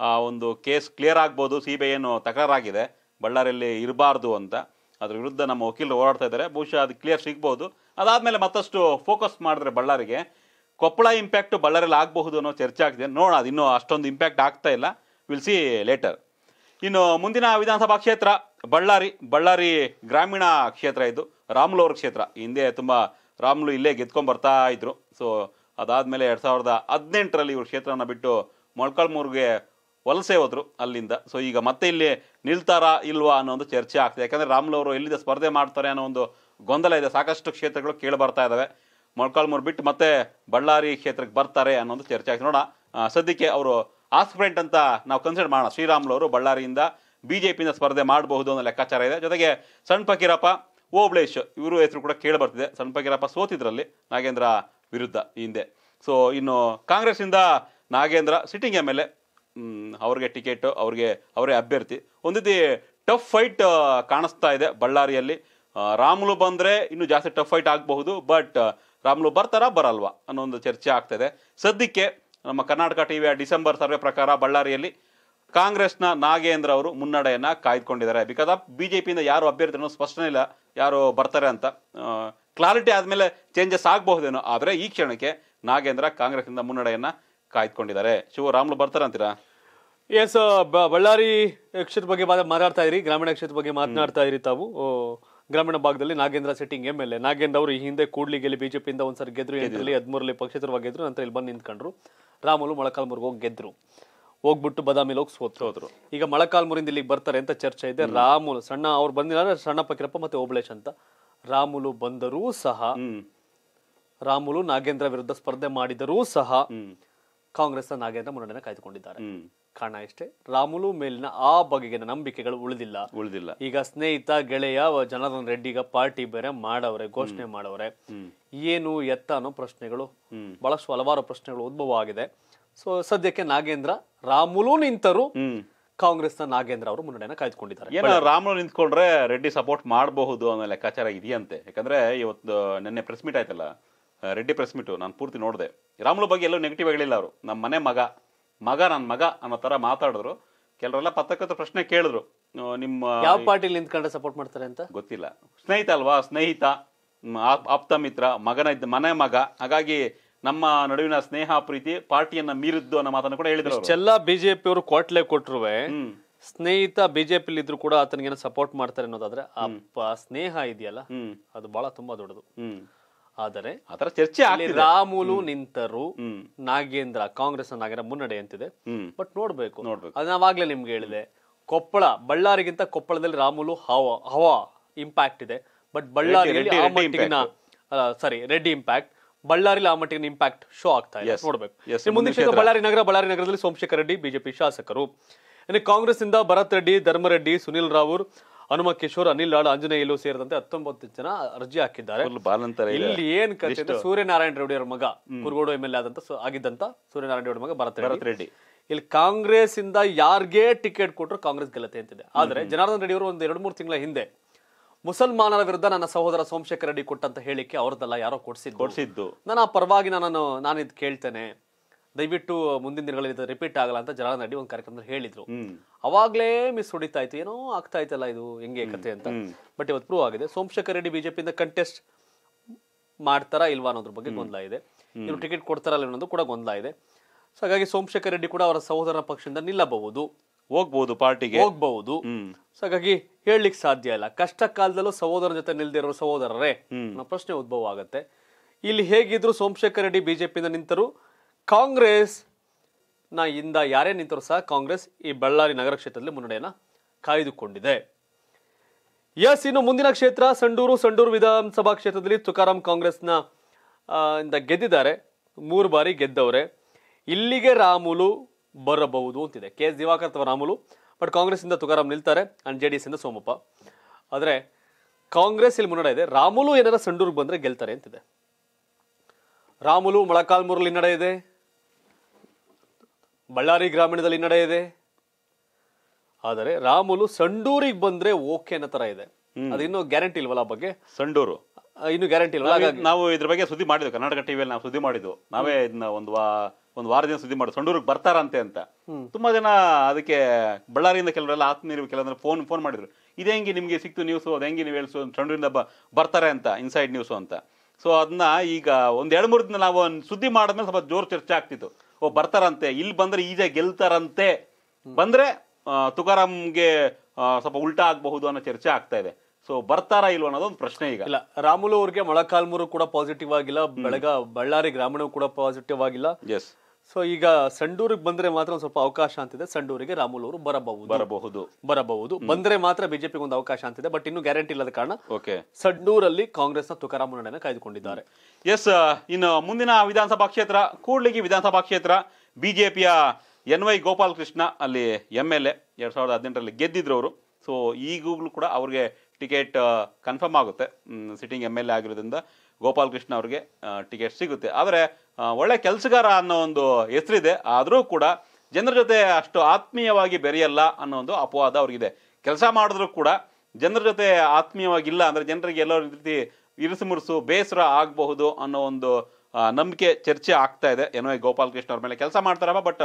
ಆ ಒಂದು ಕೇಸ್ ಕ್ಲಿಯರ್ ಆಗ್ಬೋದು ಸಿ ಬಿ ಐನು ತಕರಾರಾಗಿದೆ ಬಳ್ಳಾರಿಯಲ್ಲಿ ಇರಬಾರ್ದು ಅಂತ ಅದ್ರ ವಿರುದ್ಧ ನಮ್ಮ ವಕೀಲರು ಓಡಾಡ್ತಾ ಇದ್ದಾರೆ ಬಹುಶಃ ಅದು ಕ್ಲಿಯರ್ ಸಿಗ್ಬಹುದು ಅದಾದ್ಮೇಲೆ ಮತ್ತಷ್ಟು ಫೋಕಸ್ ಮಾಡಿದ್ರೆ ಬಳ್ಳಾರಿಗೆ ಕೊಪ್ಪಳ ಇಂಪ್ಯಾಕ್ಟ್ ಬಳ್ಳಾರಿಯಲ್ಲಿ ಆಗಬಹುದು ಅನ್ನೋ ಚರ್ಚೆ ಆಗಿದೆ ನೋಡೋಣ ಅದು ಇನ್ನೂ ಅಷ್ಟೊಂದು ಇಂಪ್ಯಾಕ್ಟ್ ಆಗ್ತಾ ಇಲ್ಲ ವಿಲ್ ಸಿ ಲೇಟರ್ ಇನ್ನು ಮುಂದಿನ ವಿಧಾನಸಭಾ ಕ್ಷೇತ್ರ ಬಳ್ಳಾರಿ ಬಳ್ಳಾರಿ ಗ್ರಾಮೀಣ ಕ್ಷೇತ್ರ ಇದು ರಾಮ್ಲು ಕ್ಷೇತ್ರ ಹಿಂದೆ ತುಂಬ ರಾಮ್ಲು ಇಲ್ಲೇ ಗೆದ್ಕೊಂಡು ಬರ್ತಾ ಇದ್ರು ಸೊ ಅದಾದಮೇಲೆ ಎರಡು ಸಾವಿರದ ಹದಿನೆಂಟರಲ್ಲಿ ಇವ್ರ ಕ್ಷೇತ್ರನ ಬಿಟ್ಟು ಮೊಳ್ಕಲ್ಮೂರ್ಗೆ ವಲಸೆ ಹೋದ್ರು ಅಲ್ಲಿಂದ ಸೊ ಈಗ ಮತ್ತೆ ಇಲ್ಲಿ ನಿಲ್ತಾರಾ ಇಲ್ವಾ ಅನ್ನೋ ಒಂದು ಚರ್ಚೆ ಆಗ್ತದೆ ಯಾಕಂದರೆ ರಾಮ್ಲು ಅವರು ಎಲ್ಲಿಂದ ಸ್ಪರ್ಧೆ ಮಾಡ್ತಾರೆ ಅನ್ನೋ ಒಂದು ಗೊಂದಲ ಇದೆ ಸಾಕಷ್ಟು ಕ್ಷೇತ್ರಗಳು ಕೇಳಿ ಬರ್ತಾ ಇದ್ದಾವೆ ಮೊಳ್ಕಾಲ್ಮೂರು ಬಿಟ್ಟು ಮತ್ತೆ ಬಳ್ಳಾರಿ ಕ್ಷೇತ್ರಕ್ಕೆ ಬರ್ತಾರೆ ಅನ್ನೋ ಒಂದು ಚರ್ಚೆ ಆಗ್ತದೆ ನೋಡೋಣ ಸದ್ಯಕ್ಕೆ ಅವರು ಆಸ್ಪಿರೆಂಟ್ ಅಂತ ನಾವು ಕನ್ಸಿಡರ್ ಮಾಡೋಣ ಶ್ರೀರಾಮುಲು ಬಳ್ಳಾರಿಯಿಂದ ಬಿಜೆಪಿಯಿಂದ ಸ್ಪರ್ಧೆ ಮಾಡಬಹುದು ಅನ್ನೋ ಲೆಕ್ಕಾಚಾರ ಇದೆ ಜೊತೆಗೆ ಸಣ್ಣ ಫಕೀರಪ್ಪ ಓಬ್ಳೇಶ್ ಇವರು ಹೆಸರು ಕೂಡ ಕೇಳಿ ಬರ್ತಿದೆ ಸಣ್ಣ ಫಕೀರಪ್ಪ ಸೋತಿದ್ರಲ್ಲಿ ನಾಗೇಂದ್ರ ವಿರುದ್ಧ ಹಿಂದೆ ಸೊ ಇನ್ನು ಕಾಂಗ್ರೆಸ್ಸಿಂದ Nagendra sitting M L A ಅವ್ರಿಗೆ ಟಿಕೆಟ್ ಅವ್ರಿಗೆ ಅವರೇ ಅಭ್ಯರ್ಥಿ ಒಂದು ಟಫ್ ಫೈಟ್ ಕಾಣಿಸ್ತಾ ಇದೆ ಬಳ್ಳಾರಿಯಲ್ಲಿ ರಾಮುಲು ಬಂದರೆ ಇನ್ನೂ ಜಾಸ್ತಿ ಟಫ್ ಫೈಟ್ ಆಗಬಹುದು ಬಟ್ ರಾಮುಲು ಬರ್ತಾರಾ ಬರಲ್ವಾ ಅನ್ನೋ ಒಂದು ಚರ್ಚೆ ಆಗ್ತಾಯಿದೆ ಸದ್ಯಕ್ಕೆ ನಮ್ಮ ಕರ್ನಾಟಕ ಟಿವಿಯ ಡಿಸೆಂಬರ್ ಸರ್ವೆ ಪ್ರಕಾರ ಬಳ್ಳಾರಿಯಲ್ಲಿ ಕಾಂಗ್ರೆಸ್ನ ನಾಗೇಂದ್ರ ಅವರು ಮುನ್ನಡೆಯನ್ನು ಕಾಯ್ದುಕೊಂಡಿದ್ದಾರೆ ಬಿಕಾಸ್ ಆಫ್ ಬಿ ಜೆ ಪಿಯಿಂದ ಯಾರು ಅಭ್ಯರ್ಥಿನೂ ಸ್ಪಷ್ಟನೆ ಇಲ್ಲ ಯಾರು ಬರ್ತಾರೆ ಅಂತ ಕ್ಲಾರಿಟಿ ಆದಮೇಲೆ ಚೇಂಜಸ್ ಆಗಬಹುದೇನೋ ಆದರೆ ಈ ಕ್ಷಣಕ್ಕೆ ನಾಗೇಂದ್ರ ಕಾಂಗ್ರೆಸ್ನಿಂದ ಮುನ್ನಡೆಯನ್ನು ಕಾಯ್ದುಕೊಂಡಿದ್ದಾರೆ ಶಿವ ರಾಮ್ಲು ಬರ್ತಾರೆ ಅಂತೀರಾ ಎಸ್ ಬಳ್ಳಾರಿ ಕ್ಷೇತ್ರದ ಬಗ್ಗೆ ಮಾತಾಡ್ತಾ ಇದ್ರಿ ಗ್ರಾಮೀಣ ಕ್ಷೇತ್ರದ ಬಗ್ಗೆ ಮಾತನಾಡ್ತಾ ಇದ್ರಿ ತಾವು ಗ್ರಾಮೀಣ ಭಾಗದಲ್ಲಿ Nagendra sitting M L A Nagendra ಅವರು ಈ ಹಿಂದೆ ಕೂಡ್ಲಿಗೆಲ್ಲಿ ಬಿಜೆಪಿಯಿಂದ ಒಂದ್ಸರಿ ಗೆದ್ರು ಎಂಟರಲ್ಲಿ ಹದಿಮೂರಲ್ಲಿ ಪಕ್ಷೇತರವಾಗಿ ಗೆದ್ರು ನಂತರ ಇಲ್ಲಿ ಬಂದು ನಿಂತ್ಕೊಂಡ್ರು ರಾಮುಲು ಮೊಳಕಾಲ್ಮೂರ್ಗೆ ಹೋಗಿ ಗೆದ್ರು ಹೋಗ್ಬಿಟ್ಟು ಬದಾಮಿಲಿ ಹೋಗಿ ಸೋತ್ರು ಈಗ ಮೊಳಕಾಲ್ಮೂರಿಂದ ಇಲ್ಲಿಗೆ ಬರ್ತಾರೆ ಅಂತ ಚರ್ಚೆ ಇದೆ ರಾಮುಲು ಸಣ್ಣ ಅವ್ರು ಬಂದಿಲ್ಲ ಸಣ್ಣ ಪಕ್ಕಿರಪ್ಪ ಮತ್ತೆ ಓಬಳೇಶ್ ಅಂತ ರಾಮುಲು ಬಂದರೂ ಸಹ ರಾಮುಲು ನಾಗೇಂದ್ರ ವಿರುದ್ಧ ಸ್ಪರ್ಧೆ ಮಾಡಿದರೂ ಸಹ ಕಾಂಗ್ರೆಸ್ನ ನಾಗೇಂದ್ರ ಮುನ್ನಡೆಯನ್ನು ಕಾಯ್ದುಕೊಂಡಿದ್ದಾರೆ ಕಾರಣ ಇಷ್ಟೇ ರಾಮುಲು ಮೇಲಿನ ಆ ಬಗೆಗಿನ ನಂಬಿಕೆಗಳು ಉಳಿದಿಲ್ಲ ಉಳಿದಿಲ್ಲ ಈಗ ಸ್ನೇಹಿತ ಗೆಳೆಯ ಜನಾರ್ದನ್ ರೆಡ್ಡಿಗ ಪಾರ್ಟಿ ಬೇರೆ ಮಾಡವ್ರೆ ಘೋಷಣೆ ಮಾಡವ್ರೆ ಏನು ಎತ್ತ ಅನ್ನೋ ಪ್ರಶ್ನೆಗಳು ಬಹಳಷ್ಟು ಹಲವಾರು ಪ್ರಶ್ನೆಗಳು ಉದ್ಭವ ಆಗಿದೆ ಸೊ ಸದ್ಯಕ್ಕೆ ನಾಗೇಂದ್ರ ರಾಮುಲು ನಿಂತರು ಕಾಂಗ್ರೆಸ್ನ ನಾಗೇಂದ್ರ ಅವರು ಮುನ್ನಡೆಯನ್ನು ಕಾಯ್ದುಕೊಂಡಿದ್ದಾರೆ ರಾಮುಲು ನಿಂತ್ಕೊಂಡ್ರೆ ರೆಡ್ಡಿ ಸಪೋರ್ಟ್ ಮಾಡಬಹುದು ಅನ್ನೋ ಲೆಕ್ಕಾಚಾರ ಇದೆಯಂತೆ ಯಾಕಂದ್ರೆ ಇವತ್ತು ನಿನ್ನೆ ಪ್ರೆಸ್ ಮೀಟ್ ಆಯ್ತಲ್ಲ ರೆಡ್ಡಿ ಪ್ರೆಸ್ ಮೀಟು ನಾನು ಪೂರ್ತಿ ನೋಡಿದೆ ರಾಮುಲು ಬಗ್ಗೆ ಎಲ್ಲೂ ನೆಗೆಟಿವ್ ಹೇಳಿಲ್ಲ ಅವರು ನಮ್ಮ ಮನೆ ಮಗ ಮಗ ನನ್ನ ಮಗ ಅನ್ನೋ ತರ ಮಾತಾಡಿದ್ರು ಕೆಲವರೆಲ್ಲ ಪತ್ರಕರ್ತರ ಪ್ರಶ್ನೆ ಕೇಳಿದ್ರು ನಿಮ್ಮ ಯಾವ ಪಾರ್ಟಿಲಿ ನಿಂತ್ಕೊಂಡ್ರೆ ಸಪೋರ್ಟ್ ಮಾಡ್ತಾರೆ ಅಂತ ಗೊತ್ತಿಲ್ಲ ಸ್ನೇಹಿತ ಅಲ್ವಾ ಸ್ನೇಹಿತ ಆಪ್ತ ಮಿತ್ರ ಮಗನ ಇದ್ದ ಮನೆ ಮಗ ಹಾಗಾಗಿ ನಮ್ಮ ನಡುವಿನ ಸ್ನೇಹ ಪ್ರೀತಿ ಪಾರ್ಟಿಯನ್ನ ಮೀರಿದ್ದು ಅನ್ನೋ ಮಾತನ್ನು ಕೂಡ ಹೇಳಿದ್ರು ಎಲ್ಲ ಬಿಜೆಪಿ ಅವರು ಕೋಟ್ಲೆ ಕೊಟ್ಟರುವೆ ಸ್ನೇಹಿತ ಬಿಜೆಪಿ ಇದ್ರು ಕೂಡ ಆತನಿಗೆ ಸಪೋರ್ಟ್ ಮಾಡ್ತಾರೆ ಅನ್ನೋದಾದ್ರೆ ಆ ಸ್ನೇಹ ಇದೆಯಲ್ಲ ಅದು ಬಹಳ ತುಂಬಾ ದೊಡ್ಡದು ಆದರೆ ಅದರ ಚರ್ಚೆ ರಾಮುಲು ನಿಂತರು ನಾಗೇಂದ್ರ ಕಾಂಗ್ರೆಸ್ ನಾಗೇಂದ್ರ ಅಂತಿದೆ ಬಟ್ ನೋಡ್ಬೇಕು ಅದು ನಾವಾಗ್ಲೇ ನಿಮ್ಗೆ ಹೇಳಿದೆ ಕೊಪ್ಪಳ ಬಳ್ಳಾರಿಗಿಂತ ಕೊಪ್ಪಳದಲ್ಲಿ ರಾಮುಲು ಹವಾ ಹವಾ ಇಂಪ್ಯಾಕ್ಟ್ ಇದೆ ಬಟ್ ಬಳ್ಳಾರಿಯಲ್ಲಿ ಆ ಮಟ್ಟಿಗಿನ ಸಾರಿ ರೆಡ್ಡಿ ಇಂಪ್ಯಾಕ್ಟ್ ಬಳ್ಳಾರಿ ಆ ಮಟ್ಟಿಗೆ ಇಂಪ್ಯಾಕ್ಟ್ ಶೋ ಆಗ್ತಾ ಇದೆ ನೋಡ್ಬೇಕು ಮುಂದಿನ ಬಳ್ಳಾರಿ ನಗರ ಬಳ್ಳಾರಿ ನಗರದಲ್ಲಿ ಸೋಮಶೇಖರ್ ರೆಡ್ಡಿ ಬಿಜೆಪಿ ಶಾಸಕರು ಕಾಂಗ್ರೆಸ್ ಇಂದ ಭರತ್ ರೆಡ್ಡಿ ಧರ್ಮರೆಡ್ಡಿ ಸುನಿಲ್ ರಾವೂರ್ ಹನುಮ ಕಿಶೋರ್ ಅನಿಲ್ ಆಳ್ ಆಂಜನೇಯಲು ಸೇರಿದಂತೆ ಹತ್ತೊಂಬತ್ತು ಜನ ಅರ್ಜಿ ಹಾಕಿದ್ದಾರೆ ಇಲ್ಲಿ ಏನ್ ಕಥೆ ಸೂರ್ಯನಾರಾಯಣ ರೆಡ್ಡಿ ಅವರ ಮಗ ಕುರುಗೋಡು ಎಂ ಎಲ್ ಆದಂತ ಆಗಿದ್ದಂತ ಸೂರ್ಯನಾರಾಯಣ ರೆಡ್ಡಿ ಮಗ ಭರತ್ ರೆಡ್ಡಿ ಇಲ್ಲಿ ಕಾಂಗ್ರೆಸ್ ಇಂದ ಯಾರ್ಗೆ ಟಿಕೆಟ್ ಕೊಟ್ಟರು ಕಾಂಗ್ರೆಸ್ ಗೆಲ್ಲತೆ ಅಂತಿದೆ ಆದ್ರೆ ಜನಾರ್ದನ್ ರೆಡ್ಡಿ ಅವರು ಒಂದು ಎರಡು ಮೂರು ತಿಂಗಳ ಹಿಂದೆ ಮುಸಲ್ಮಾನರ ವಿರುದ್ಧ ನನ್ನ ಸಹೋದರ ಸೋಮಶೇಖರ್ ರೆಡ್ಡಿ ಕೊಟ್ಟಂತ ಹೇಳಿಕೆ ಅವ್ರದ್ದಲ್ಲ ಯಾರೋ ಕೊಡ್ಸಿದ್ದು ಕೊಡ್ಸಿದ್ದು ನಾನು ಆ ಪರವಾಗಿ ನಾನು ನಾನು ಇದು ಕೇಳ್ತೇನೆ ದಯವಿಟ್ಟು ಮುಂದಿನ ದಿನಗಳಲ್ಲಿ ರಿಪೀಟ್ ಆಗಲ್ಲ ಅಂತ ರೆಡ್ಡಿ ಒಂದು ಕಾರ್ಯಕ್ರಮದಲ್ಲಿ ಹೇಳಿದ್ರು ಅವಾಗಲೇ ಮಿಸ್ ಹೊಡಿತಾ ಇತ್ತು ಏನೋ ಆಗ್ತಾ ಇತ್ತಲ್ಲ ಇದು ಹೆಂಗೆ ಕತೆ ಅಂತ ಬಟ್ ಇವತ್ತು ಪ್ರೂವ್ ಆಗಿದೆ ಸೋಮಶೇಖರ್ ರೆಡ್ಡಿ ಬಿಜೆಪಿಯಿಂದ ಕಂಟೆಸ್ಟ್ ಮಾಡ್ತಾರಾ ಇಲ್ವಾ ಅನ್ನೋದ್ರ ಬಗ್ಗೆ ಗೊಂದಲ ಇದೆ ಇವ್ರು ಟಿಕೆಟ್ ಕೊಡ್ತಾರಲ್ಲ ಅನ್ನೋದು ಕೂಡ ಗೊಂದಲ ಇದೆ ಸೊ ಹಾಗಾಗಿ ಸೋಮಶೇಖರ್ ರೆಡ್ಡಿ ಕೂಡ ಅವರ ಸಹೋದರ ಪಕ್ಷದಿಂದ ನಿಲ್ಲಬಹುದು ಹೋಗ್ಬಹುದು ಪಾರ್ಟಿಗೆ ಹೋಗ್ಬಹುದು ಸೊ ಹಾಗಾಗಿ ಹೇಳಲಿಕ್ಕೆ ಸಾಧ್ಯ ಇಲ್ಲ ಕಷ್ಟ ಕಾಲದಲ್ಲೂ ಸಹೋದರ ಜೊತೆ ನಿಲ್ದಿರೋ ಸಹೋದರರೇ ಅನ್ನೋ ಪ್ರಶ್ನೆ ಉದ್ಭವ ಆಗುತ್ತೆ ಇಲ್ಲಿ ಹೇಗಿದ್ರು ಸೋಮಶೇಖರ್ ರೆಡ್ಡಿ ಬಿಜೆಪಿಯಿಂದ ನಿಂತರು ಕಾಂಗ್ರೆಸ್ ನ ಇಂದ ಯಾರೇ ನಿಂತರೂ ಸಹ ಕಾಂಗ್ರೆಸ್ ಈ ಬಳ್ಳಾರಿ ನಗರ ಕ್ಷೇತ್ರದಲ್ಲಿ ಮುನ್ನಡೆಯನ್ನು ಕಾಯ್ದುಕೊಂಡಿದೆ ಎಸ್ ಇನ್ನು ಮುಂದಿನ ಕ್ಷೇತ್ರ ಸಂಡೂರು ಸಂಡೂರು ವಿಧಾನಸಭಾ ಕ್ಷೇತ್ರದಲ್ಲಿ ತುಕಾರಾಂ ಕಾಂಗ್ರೆಸ್ನ ಇಂದ ಗೆದ್ದಿದ್ದಾರೆ ಮೂರು ಬಾರಿ ಗೆದ್ದವ್ರೆ ಇಲ್ಲಿಗೆ ರಾಮುಲು ಬರಬಹುದು ಅಂತಿದೆ ಕೆ ಎಸ್ ದಿವಾಕರ್ ಅಥವಾ ರಾಮುಲು ಬಟ್ ಕಾಂಗ್ರೆಸ್ಸಿಂದ ತುಕಾರಾಂ ನಿಲ್ತಾರೆ ಅಂಡ್ ಜೆ ಡಿ ಎಸ್ಸಿಂದ ಸೋಮಪ್ಪ ಆದರೆ ಕಾಂಗ್ರೆಸ್ ಇಲ್ಲಿ ಮುನ್ನಡೆ ಇದೆ ರಾಮುಲು ಏನಾರ ಸಂಡೂರ್ಗೆ ಬಂದರೆ ಗೆಲ್ತಾರೆ ಅಂತಿದೆ ರಾಮುಲು ಮೊಳಕಾಲ್ಮೂರಲ್ಲಿ ನಡೆ ಇದೆ ಬಳ್ಳಾರಿ ಗ್ರಾಮೀಣದಲ್ಲಿ ನಡೆಯಿದೆ ಆದರೆ ರಾಮುಲು ಸಂಡೂರಿಗೆ ಬಂದ್ರೆ ಓಕೆ ಅನ್ನೋ ತರ ಇದೆ ಅದಿನ್ನು ಗ್ಯಾರಂಟಿ ಇಲ್ವಲ್ಲ ಬಗ್ಗೆ ಸಂಡೂರು ಇನ್ನು ಗ್ಯಾರಂಟಿ ಇಲ್ಲ ನಾವು ಇದ್ರ ಬಗ್ಗೆ ಸುದ್ದಿ ಮಾಡಿದ್ವಿ ಕರ್ನಾಟಕ ಟಿವಿಯಲ್ಲಿ ನಾವು ಸುದ್ದಿ ಮಾಡಿದ್ವು ನಾವೇ ಇದನ್ನ ಒಂದು ವಾ ಒಂದು ದಿನ ಸುದ್ದಿ ಮಾಡಿದ್ವಿ ಸಂಡೂರಿಗೆ ಬರ್ತಾರಂತೆ ಅಂತ ತುಂಬಾ ಜನ ಅದಕ್ಕೆ ಬಳ್ಳಾರಿಯಿಂದ ಕೆಲವರೆಲ್ಲ ಆತ್ಮೀಯರು ಕೆಲವಂದ್ರೆ ಫೋನ್ ಫೋನ್ ಮಾಡಿದ್ರು ಇದು ನಿಮ್ಗೆ ನಿಮಗೆ ಸಿಕ್ತು ನ್ಯೂಸು ಅದು ಹೆಂಗೆ ನೀವು ಹೇಳು ಸಂಡೂರಿಂದ ಬರ್ತಾರೆ ಅಂತ ಇನ್ಸೈಡ್ ನ್ಯೂಸು ಅಂತ ಸೊ ಅದನ್ನ ಈಗ ಒಂದ್ ಎರಡು ಮೂರು ದಿನ ನಾವು ಸುದ್ದಿ ಮಾಡಿದ್ಮೇಲೆ ಸ್ವಲ್ಪ ಜೋರ್ ಚರ್ಚೆ ಆಗ್ತಿತ್ತು ಓ ಬರ್ತಾರಂತೆ ಇಲ್ಲಿ ಬಂದರೆ ಈಜೆ ಗೆಲ್ತಾರಂತೆ ಬಂದರೆ ತುಕಾರಾಮ್ಗೆ ಸ್ವಲ್ಪ ಉಲ್ಟಾ ಆಗಬಹುದು ಅನ್ನೋ ಚರ್ಚೆ ಆಗ್ತಾ ಇದೆ ಸೊ ಬರ್ತಾರಾ ಇಲ್ವ ಅನ್ನೋದು ಒಂದು ಪ್ರಶ್ನೆ ಈಗ ಇಲ್ಲ ರಾಮುಲು ಅವ್ರಿಗೆ ಮೊಳಕಾಲ್ಮೂರು ಕೂಡ ಪಾಸಿಟಿವ್ ಆಗಿಲ್ಲ ಬೆಳಗ ಬಳ್ಳಾರಿ ಗ್ರಾಮೀಣ ಕೂಡ ಪಾಸಿಟಿವ್ ಆಗಿಲ್ಲ ಎಸ್ ಸೊ ಈಗ ಸಂಡೂರಿಗೆ ಬಂದ್ರೆ ಮಾತ್ರ ಸ್ವಲ್ಪ ಅವಕಾಶ ಅಂತಿದೆ ಸಂಡೂರಿಗೆ ರಾಮುಲ್ ಅವರು ಬರಬಹುದು ಬರಬಹುದು ಬರಬಹುದು ಬಂದ್ರೆ ಮಾತ್ರ ಬಿಜೆಪಿಗೆ ಒಂದು ಅವಕಾಶ ಅಂತಿದೆ ಬಟ್ ಇನ್ನು ಗ್ಯಾರಂಟಿ ಇಲ್ಲದ ಕಾರಣ ಓಕೆ ಸಂಡೂರಲ್ಲಿ ಕಾಂಗ್ರೆಸ್ ನ ತುಕಾರಾಮ್ ಮುನ್ನಡೆಯನ್ನು ಕಾಯ್ದುಕೊಂಡಿದ್ದಾರೆ ಎಸ್ ಇನ್ನು ಮುಂದಿನ ವಿಧಾನಸಭಾ ಕ್ಷೇತ್ರ ಕೂಡ್ಲಿಗಿ ವಿಧಾನಸಭಾ ಕ್ಷೇತ್ರ ಬಿಜೆಪಿಯ ಎನ್ ವೈ ಗೋಪಾಲ್ ಕೃಷ್ಣ ಅಲ್ಲಿ ಎಂ ಎಲ್ ಎ ಎರಡ್ ಸಾವಿರದ ಹದಿನೆಂಟರಲ್ಲಿ ಗೆದ್ದಿದ್ರು ಅವರು ಸೊ ಈಗಲೂ ಕೂಡ ಅವ್ರಿಗೆ ಟಿಕೆಟ್ ಕನ್ಫರ್ಮ್ ಆಗುತ್ತೆ ಸಿಟ್ಟಿಂಗ್ ಎಮ್ ಎಲ್ ಎ ಆಗಿರೋದ್ರಿಂದ ಗೋಪಾಲಕೃಷ್ಣ ಅವ್ರಿಗೆ ಟಿಕೆಟ್ ಸಿಗುತ್ತೆ ಆದರೆ ಒಳ್ಳೆ ಕೆಲಸಗಾರ ಅನ್ನೋ ಒಂದು ಹೆಸರಿದೆ ಆದರೂ ಕೂಡ ಜನರ ಜೊತೆ ಅಷ್ಟು ಆತ್ಮೀಯವಾಗಿ ಬೆರೆಯಲ್ಲ ಅನ್ನೋ ಒಂದು ಅಪವಾದ ಅವ್ರಿಗಿದೆ ಕೆಲಸ ಮಾಡಿದ್ರು ಕೂಡ ಜನರ ಜೊತೆ ಆತ್ಮೀಯವಾಗಿಲ್ಲ ಅಂದರೆ ಜನರಿಗೆ ಎಲ್ಲ ರೀತಿ ಇರಿಸು ಮುರಿಸು ಬೇಸರ ಆಗಬಹುದು ಅನ್ನೋ ಒಂದು ನಂಬಿಕೆ ಚರ್ಚೆ ಆಗ್ತಾ ಇದೆ ಏನೋ ಗೋಪಾಲಕೃಷ್ಣ ಅವ್ರ ಮೇಲೆ ಕೆಲಸ ಮಾಡ್ತಾರಪ್ಪ ಬಟ್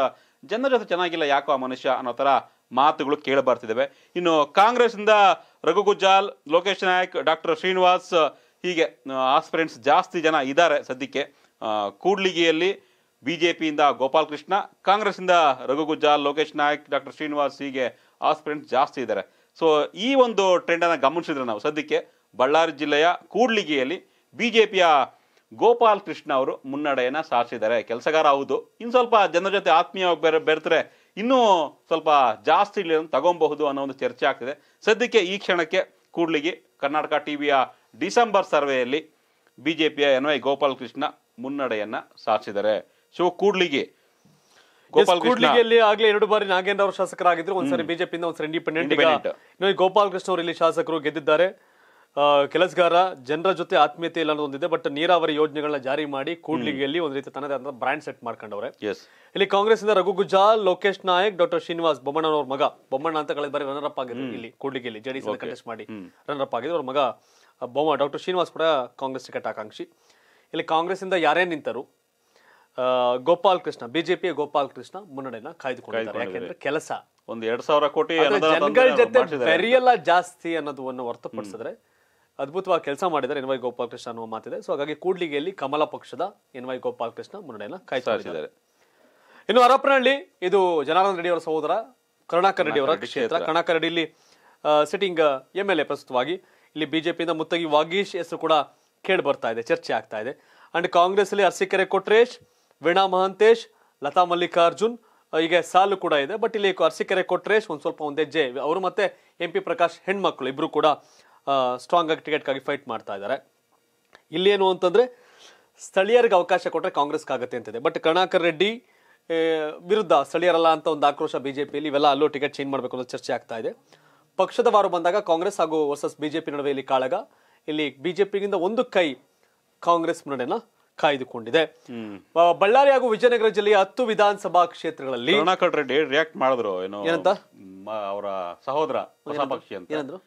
ಜನರ ಜೊತೆ ಚೆನ್ನಾಗಿಲ್ಲ ಯಾಕೋ ಆ ಮನುಷ್ಯ ಅನ್ನೋ ಥರ ಮಾತುಗಳು ಕೇಳಿ ಬರ್ತಿದ್ದಾವೆ ಇನ್ನು ಕಾಂಗ್ರೆಸ್ನಿಂದ ರಘು ಗುಜ್ಜಾಲ್ ಲೋಕೇಶ್ ನಾಯಕ್ ಡಾಕ್ಟರ್ ಶ್ರೀನಿವಾಸ್ ಹೀಗೆ ಆಸ್ಪಿರೆಂಟ್ಸ್ ಜಾಸ್ತಿ ಜನ ಇದ್ದಾರೆ ಸದ್ಯಕ್ಕೆ ಕೂಡ್ಲಿಗಿಯಲ್ಲಿ ಬಿ ಜೆ ಪಿಯಿಂದ ಗೋಪಾಲ್ ಕೃಷ್ಣ ಕಾಂಗ್ರೆಸ್ಸಿಂದ ರಘುಗುಜ್ಜಾ ಲೋಕೇಶ್ ನಾಯಕ್ ಡಾಕ್ಟರ್ ಶ್ರೀನಿವಾಸ್ ಹೀಗೆ ಆಸ್ಪಿರೆಂಟ್ಸ್ ಜಾಸ್ತಿ ಇದ್ದಾರೆ ಸೊ ಈ ಒಂದು ಟ್ರೆಂಡನ್ನು ಗಮನಿಸಿದ್ರೆ ನಾವು ಸದ್ಯಕ್ಕೆ ಬಳ್ಳಾರಿ ಜಿಲ್ಲೆಯ ಕೂಡ್ಲಿಗಿಯಲ್ಲಿ ಬಿ ಜೆ ಪಿಯ ಗೋಪಾಲ್ ಕೃಷ್ಣ ಅವರು ಮುನ್ನಡೆಯನ್ನು ಸಾರಿಸಿದ್ದಾರೆ ಕೆಲಸಗಾರ ಹೌದು ಇನ್ನು ಸ್ವಲ್ಪ ಜನರ ಜೊತೆ ಆತ್ಮೀಯವಾಗಿ ಬೇರೆ ಬೆರೆತರೆ ಇನ್ನೂ ಸ್ವಲ್ಪ ಜಾಸ್ತಿ ತಗೊಬಹುದು ಅನ್ನೋ ಒಂದು ಚರ್ಚೆ ಆಗ್ತಿದೆ ಸದ್ಯಕ್ಕೆ ಈ ಕ್ಷಣಕ್ಕೆ ಕೂಡ್ಲಿಗಿ ಕರ್ನಾಟಕ ಟಿ ವಿಯ ಡಿಸೆಂಬರ್ ಸರ್ವೆಯಲ್ಲಿ ಬಿ ಜೆ ಪಿಯ ಎನ್ ವೈ ಗೋಪಾಲ್ ಕೃಷ್ಣ ಮುನ್ನಡೆಯನ್ನ ಸಾಧಿಸಿದ್ದಾರೆ ಸೊ ಕೂಡ್ಲಿಗೆ ಗೋಪಾಲ್ ಕೂಡ್ಲಿಗೆಯಲ್ಲಿ ಆಗ್ಲೇ ಎರಡು ಬಾರಿ ನಾಗೇಂದ್ರ ಅವರು ಶಾಸಕರಾಗಿದ್ರು ಒಂದ್ಸರಿ ಬಿಜೆಪಿಯಿಂದ ಒಂದ್ಸರಿ ಇಂಡಿಪೆಂಡೆಂಟ್ ಗೋಪಾಲ್ ಕೃಷ್ಣ ಅವರು ಇಲ್ಲಿ ಶಾಸಕರು ಗೆದ್ದಿದ್ದಾರೆ ಕೆಲಸಗಾರ ಜನರ ಜೊತೆ ಆತ್ಮೀಯತೆ ಇಲ್ಲ ಒಂದಿದೆ ಬಟ್ ನೀರಾವರಿ ಯೋಜನೆಗಳನ್ನ ಜಾರಿ ಮಾಡಿ ಕೂಡ್ಲಿಗೆಯಲ್ಲಿ ಒಂದು ರೀತಿ ತನ್ನದೇ ಆದ ಬ್ರ್ಯಾಂಡ್ ಸೆಟ್ ಮಾಡ್ಕೊಂಡವ್ರೆ ಇಲ್ಲಿ ಕಾಂಗ್ರೆಸ್ ಇಂದ ರಘು ಲೋಕೇಶ್ ನಾಯಕ್ ಡಾಕ್ಟರ್ ಶ್ರೀನಿವಾಸ್ ಅವ್ರ ಮಗ ಬೊಮ್ಮಣ್ಣ ಅಂತ ಕಳೆದ ಬಾರಿ ರನ್ನರ್ ಆಗಿದ್ರು ಇಲ್ಲಿ ಕೂಡ್ಲಿಗೆಯಲ್ಲಿ ಜೆಡಿಎಸ್ ಕಂಟೆಸ್ಟ್ ಮಾಡಿ ರನ್ನರ್ ಅಪ್ ಆಗಿದ್ರು ಅವ್ರ ಮಗ ಬೊಮ್ಮ ಡಾಕ್ಟರ್ ಶ್ರೀನಿವಾಸ್ ಕೂಡ ಕಾಂಗ್ರೆಸ್ ಟಿಕೆಟ್ ಆಕಾಂಕ್ಷಿ ಇಲ್ಲಿ ಕಾಂಗ್ರೆಸ್ ಇಂದ ಯಾರೇ ನಿಂತರು ಗೋಪಾಲ್ ಕೃಷ್ಣ ಬಿಜೆಪಿ ಗೋಪಾಲ್ ಕೃಷ್ಣ ಮುನ್ನಡೆಯನ್ನ ಕಾಯ್ದುಕೊಂಡಿದ್ದಾರೆ ಯಾಕೆಂದ್ರೆ ಕೆಲಸ ಒಂದ್ ಎರಡ್ ಸಾವಿರ ಕೋಟಿ ಜನಗಳ ಜೊತೆ ಬೆರೆಯಲ್ಲ ಜಾಸ್ತಿ ಅನ್ನೋದನ್ನು ಹೊರತುಪಡಿಸಿದ್ರೆ ಅದ್ಭುತವಾಗಿ ಕೆಲಸ ಮಾಡಿದ್ದಾರೆ ಎನ್ ವೈ ಗೋಪಾಲಕೃಷ್ಣ ಅನ್ನುವ ಮಾತಿದೆ ಸೊ ಹಾಗಾಗಿ ಕೂಡ್ಲಿಗೆಯಲ್ಲಿ ಕಮಲ ಪಕ್ಷದ ಎನ್ ವೈ ಗೋಪಾಲಕೃಷ್ಣ ಮುನ್ನಡೆಯನ್ನು ಕಾಯ್ತಾರೆ ಇನ್ನು ಹರಪ್ಪನಹಳ್ಳಿ ಇದು ಜನಾರ್ದನ್ ರೆಡ್ಡಿ ಅವರ ಸಹೋದರ ಕರುಣಾಕರ್ ರೆಡ್ಡಿ ಅವರ ಕ್ಷೇತ್ರ ಕರುಣಾಕರ್ ರೆಡ್ಡಿ ಇಲ್ಲಿ ಸಿಟ್ಟಿಂಗ್ ಎಂ ಎಲ್ ಎ ಪ್ರಸ್ತುತವಾಗಿ ಇಲ್ಲಿ ಬಿಜೆಪಿಯಿಂದ ಮುತ್ತಗಿ ವಾಗೀಶ್ ಹೆಸರು ಕೂಡ ಕೇಳಿ ಬರ್ತಾ ಇದೆ ಚರ್ಚೆ ಆಗ್ತಾ ಇದೆ ಅಂಡ್ ಕಾಂಗ್ರೆಸ್ ಅಲ್ಲಿ ಕೆರೆ ಕೊಟ್ರೇಶ್ ವೀಣಾ ಮಹಂತೇಶ್ ಲತಾ ಮಲ್ಲಿಕಾರ್ಜುನ್ ಹೀಗೆ ಸಾಲು ಕೂಡ ಇದೆ ಬಟ್ ಇಲ್ಲಿ ಕೆರೆ ಕೊಟ್ರೇಶ್ ಒಂದು ಸ್ವಲ್ಪ ಒಂದು ಹೆಜ್ಜೆ ಅವರು ಮತ್ತೆ ಎಂ ಪಿ ಪ್ರಕಾಶ್ ಹೆಣ್ಮಕ್ಳು ಇಬ್ರು ಕೂಡ ಸ್ಟ್ರಾಂಗ್ ಆಗಿ ಟಿಕೆಟ್ಗಾಗಿ ಫೈಟ್ ಮಾಡ್ತಾ ಇದ್ದಾರೆ ಇಲ್ಲೇನು ಅಂತಂದ್ರೆ ಸ್ಥಳೀಯರಿಗೆ ಅವಕಾಶ ಕೊಟ್ಟರೆ ಕಾಂಗ್ರೆಸ್ಗಾಗತ್ತೆ ಅಂತಿದೆ ಬಟ್ ಕರುಣಾಕರ್ ರೆಡ್ಡಿ ವಿರುದ್ಧ ಸ್ಥಳೀಯರಲ್ಲ ಅಂತ ಒಂದು ಆಕ್ರೋಶ ಬಿಜೆಪಿಯಲ್ಲಿ ಇವೆಲ್ಲ ಅಲ್ಲೂ ಟಿಕೆಟ್ ಚೇಂಜ್ ಮಾಡಬೇಕು ಅನ್ನೋ ಚರ್ಚೆ ಆಗ್ತಾ ಇದೆ ಪಕ್ಷದ ವಾರು ಬಂದಾಗ ಕಾಂಗ್ರೆಸ್ ಹಾಗೂ ವರ್ಸಸ್ ಬಿಜೆಪಿ ನಡುವೆ ಇಲ್ಲಿ ಕಾಳಗ ಇಲ್ಲಿ ಬಿಜೆಪಿಗಿಂತ ಒಂದು ಕೈ ಕಾಂಗ್ರೆಸ್ ಮುನ್ನಡೆಯನ್ನು ಕಾಯ್ದುಕೊಂಡಿದೆ ಬಳ್ಳಾರಿ ಹಾಗೂ ವಿಜಯನಗರ ಜಿಲ್ಲೆಯ ಹತ್ತು ವಿಧಾನಸಭಾ ಕ್ಷೇತ್ರಗಳಲ್ಲಿ ಕಣಾಕರ್ ರೆಡ್ಡಿ ರಿಯಾಕ್ಟ್ ಮಾಡಿದ್ರು ಏನೋ ಏನಂತ ಅವರ ಸಹೋದರ ಏನಂದ್ರು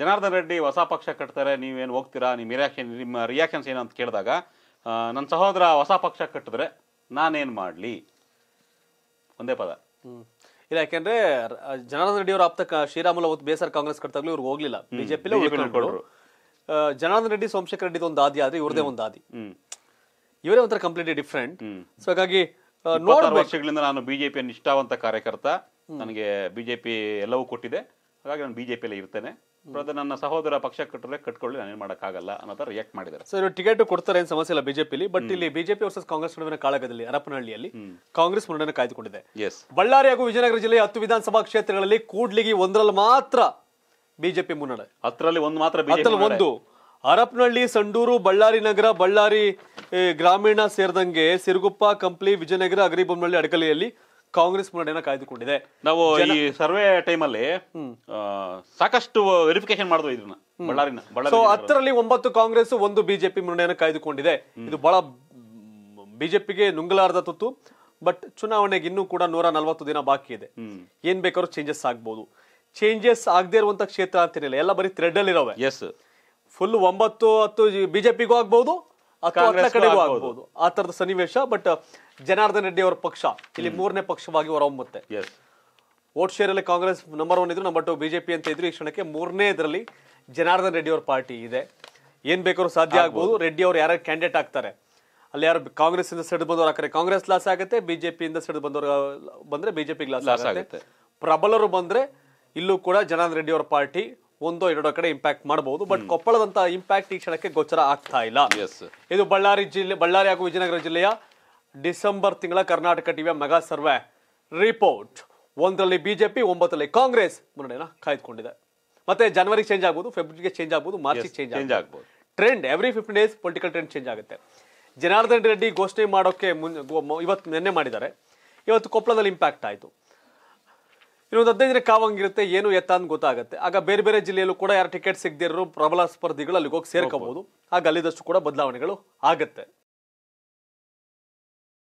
ಜನಾರ್ದನ್ ರೆಡ್ಡಿ ಹೊಸ ಪಕ್ಷ ಕಟ್ತಾರೆ ನೀವೇನು ಹೋಗ್ತೀರಾ ನಿಮ್ಮ ರಿಯಾಕ್ಷನ್ ನಿಮ್ಮ ರಿಯಾಕ್ಷನ್ಸ್ ಏನಂತ ಕೇಳಿದಾಗ ನನ್ನ ಸಹೋದರ ಹೊಸ ಪಕ್ಷ ಕಟ್ಟಿದ್ರೆ ನಾನೇನು ಮಾಡಲಿ ಒಂದೇ ಪದ ಇಲ್ಲ ಯಾಕೆಂದ್ರೆ ಜನಾರ್ದನ್ ರೆಡ್ಡಿ ಅವರು ಆಪ್ತ ಶ್ರೀರಾಮುಲು ಅವತ್ತು ಬೇಸರ ಕಾಂಗ್ರೆಸ್ ಕಟ್ತಾಗ್ಲಿ ಇವ್ರಿಗೆ ಹೋಗ್ಲಿಲ್ಲ ಬಿಜೆಪಿ ಜನಾರ್ದನ್ ರೆಡ್ಡಿ ಸೋಮಶೇಖರ್ ರೆಡ್ಡಿ ಒಂದು ಆದಿ ಆದ್ರೆ ಇವ್ರದೇ ಒಂದು ಆದಿ ಇವರೇ ಒಂಥರ ಕಂಪ್ಲೀಟ್ಲಿ ಡಿಫ್ರೆಂಟ್ ಸೊ ಹಾಗಾಗಿ ವರ್ಷಗಳಿಂದ ನಾನು ಬಿಜೆಪಿಯನ್ನು ನಿಷ್ಠಾವಂತ ಕಾರ್ಯಕರ್ತ ನನಗೆ ಬಿಜೆಪಿ ಎಲ್ಲವೂ ಕೊಟ್ಟಿದೆ ಹಾಗಾಗಿ ನಾನು ಬಿ ಜೆ ಇರ್ತೇನೆ ಬ್ರದರ್ ನನ್ನ ಸಹೋದರ ಪಕ್ಷ ಕಟ್ಟರೆ ಕಟ್ಕೊಳ್ಳಿ ಏನ್ ಮಾಡೋಕ್ಕಾಗಲ್ಲ ಥರ ರಿಯಾಕ್ಟ್ ಮಾಡಿದ್ದಾರೆ ಸರ್ ಟಿಕೆಟ್ ಕೊಡ್ತಾರೆ ಏನು ಸಮಸ್ಯೆ ಇಲ್ಲ ಬಿಜೆಪಿಲಿ ಬಟ್ ಇಲ್ಲಿ ಬಿಜೆಪಿ ವರ್ಸಸ್ ಕಾಂಗ್ರೆಸ್ ನಡುವಿನ ಕಾಳಗದಲ್ಲಿ ಹರಪನಹಳ್ಳಿಯಲ್ಲಿ ಕಾಂಗ್ರೆಸ್ ಮುನ್ನಡೆಯನ್ನು ಕಾಯ್ದುಕೊಂಡಿದೆ ಎಸ್ ಬಳ್ಳಾರಿ ಹಾಗೂ ವಿಜಯನಗರ ಜಿಲ್ಲೆಯ ಹತ್ತು ವಿಧಾನಸಭಾ ಕ್ಷೇತ್ರಗಳಲ್ಲಿ ಕೂಡ್ಲಿಗಿ ಒಂದರಲ್ಲಿ ಮಾತ್ರ ಬಿಜೆಪಿ ಮುನ್ನಡೆ ಹತ್ತರಲ್ಲಿ ಒಂದು ಮಾತ್ರ ಹತ್ತರಲ್ಲಿ ಒಂದು ಹರಪನಹಳ್ಳಿ ಸಂಡೂರು ಬಳ್ಳಾರಿ ನಗರ ಬಳ್ಳಾರಿ ಗ್ರಾಮೀಣ ಸೇರಿದಂಗೆ ಸಿರುಗುಪ್ಪ ಕಂಪ್ಲಿ ವಿಜಯನಗರ ಅಗರಿಬೊಮ್ಮನಹಳ್ಳಿ ಅಡಕಲಿಯಲ್ಲಿ ಕಾಂಗ್ರೆಸ್ ಮುನ್ನಡೆಯನ್ನ ಕಾಯ್ದುಕೊಂಡಿದೆ ನಾವು ಈ ಸರ್ವೆ ಟೈಮಲ್ಲಿ ಸಾಕಷ್ಟು ವೆರಿಫಿಕೇಶನ್ ಮಾಡಿದ್ರು ಇದನ್ನ ಬಳ್ಳಾರಿನ ಸೊ ಹತ್ತರಲ್ಲಿ ಒಂಬತ್ತು ಕಾಂಗ್ರೆಸ್ ಒಂದು ಬಿಜೆಪಿ ಮುನ್ನಡೆಯನ್ನು ಕಾಯ್ದುಕೊಂಡಿದೆ ಇದು ಬಹಳ ಬಿಜೆಪಿಗೆ ನುಂಗಲಾರದ ತುತ್ತು ಬಟ್ ಚುನಾವಣೆಗೆ ಇನ್ನೂ ಕೂಡ ನೂರ ನಲವತ್ತು ದಿನ ಬಾಕಿ ಇದೆ ಏನ್ ಬೇಕಾದ್ರೂ ಚೇಂಜಸ್ ಆಗ್ಬಹುದು ಚೇಂಜಸ್ ಆಗದೆ ಇರುವಂತ ಕ್ಷೇತ್ರ ಅಂತ ಎಲ್ಲ ಬರೀ ಥ್ರೆಡ್ ಅಲ್ಲಿ ಇರೋವೆ ಎಸ್ ಫುಲ್ ಒಂಬತ್ತು ಹತ್ತು ಬಿಜೆಪಿಗೂ ಆಗ್ಬಹುದು ಕಾಂಗ್ರೆಸ್ ನ ಕಡೆ ಹೋಗಬಹುದು ಆತರದ ಸನಿವೇಶ ಬಟ್ ಜನಾರ್ಧನ ರೆಡ್ಡಿ ಅವರ ಪಕ್ಷ ಇಲ್ಲಿ ಮೂರನೇ ಪಕ್ಷವಾಗಿ ಹೊರಮುತ್ತೆ यस वोट ಶೇರ್ ಅಲ್ಲಿ ಕಾಂಗ್ರೆಸ್ ನಂಬರ್ 1 ಇದ್ರು ನಂಬರ್ 2 ಬಿಜೆಪಿ ಅಂತ ಇದ್ರು ಈ ಕ್ಷಣಕ್ಕೆ ಮೂರನೇ ಇದರಲ್ಲಿ ಜನಾರ್ಧನ ರೆಡ್ಡಿ ಅವರ ಪಾರ್ಟಿ ಇದೆ ಏನು ಬೇಕಾದರೂ ಸಾಧ್ಯ ಆಗಬಹುದು ರೆಡ್ಡಿ ಅವರ ಯಾರು कैंडिडेट ಆಗ್ತಾರೆ ಅಲ್ಲಿ ಯಾರು ಕಾಂಗ್ರೆಸ್ ಇಂದ ಸಡೆಬಂದವರು ಆಕರೆ ಕಾಂಗ್ರೆಸ್ ಕ್ಲಾಸ್ ಆಗುತ್ತೆ ಬಿಜೆಪಿ ಇಂದ ಸಡೆಬಂದವರು ಬಂದ್ರೆ ಬಿಜೆಪಿ ಕ್ಲಾಸ್ ಆಗುತ್ತೆ ಪ್ರಬಲರು ಬಂದ್ರೆ ಇಲ್ಲಿ ಕೂಡ ಜನಾರ್ಧನ ರೆಡ್ಡಿ ಅವರ ಪಾರ್ಟಿ ಒಂದೋ ಎರಡೋ ಕಡೆ ಇಂಪ್ಯಾಕ್ಟ್ ಮಾಡಬಹುದು ಬಟ್ ಕೊಪ್ಪಳದಂತ ಇಂಪ್ಯಾಕ್ಟ್ ಈ ಕ್ಷಣಕ್ಕೆ ಗೋಚರ ಆಗ್ತಾ ಇಲ್ಲ ಇದು ಬಳ್ಳಾರಿ ಜಿಲ್ಲೆ ಬಳ್ಳಾರಿ ಹಾಗೂ ವಿಜಯನಗರ ಜಿಲ್ಲೆಯ ಡಿಸೆಂಬರ್ ತಿಂಗಳ ಕರ್ನಾಟಕ ಟಿವಿಯ ಮೆಗಾ ಸರ್ವೆ ರಿಪೋರ್ಟ್ ಒಂದರಲ್ಲಿ ಬಿಜೆಪಿ ಒಂಬತ್ತರಲ್ಲಿ ಕಾಂಗ್ರೆಸ್ ಮುನ್ನಡೆಯನ್ನ ಕಾಯ್ದುಕೊಂಡಿದೆ ಮತ್ತೆ ಜನವರಿ ಚೇಂಜ್ ಆಗಬಹುದು ಫೆಬ್ರವರಿಗೆ ಚೇಂಜ್ ಆಗ್ಬೋದು ಮಾರ್ಚ್ ಚೇಂಜ್ ಆಗ್ಬೋದು trend every fifteen days political trend change ಆಗುತ್ತೆ ಜನಾರ್ದನ್ ರೆಡ್ಡಿ ಘೋಷಣೆ ಮಾಡೋಕೆ ಇವತ್ತು ನಿನ್ನೆ ಮಾಡಿದ್ದಾರೆ ಇವತ್ತು ಕೊಪ್ಪಳದಲ್ಲಿ ಇಂಪ್ಯಾಕ್ಟ್ ಆಯಿತು ಇನ್ನೊಂದು ಹದಿನೈದು ದಿನ ಕಾವಂಗಿರುತ್ತೆ ಏನು ಎತ್ತ ಅಂತ ಗೊತ್ತಾಗುತ್ತೆ ಆಗ ಬೇರೆ ಬೇರೆ ಜಿಲ್ಲೆಯಲ್ಲೂ ಕೂಡ ಯಾರು ಟಿಕೆಟ್ ಸಿಗದಿರೋ ಪ್ರಬಲ ಸ್ಪರ್ಧಿಗಳು ಅಲ್ಲಿಗೆ ಹೋಗಿ ಸೇರ್ಕೋಬಹುದು ಹಾಗೆ ಅಲ್ಲಿದಷ್ಟು ಕೂಡ ಬದಲಾವಣೆಗಳು ಆಗುತ್ತೆ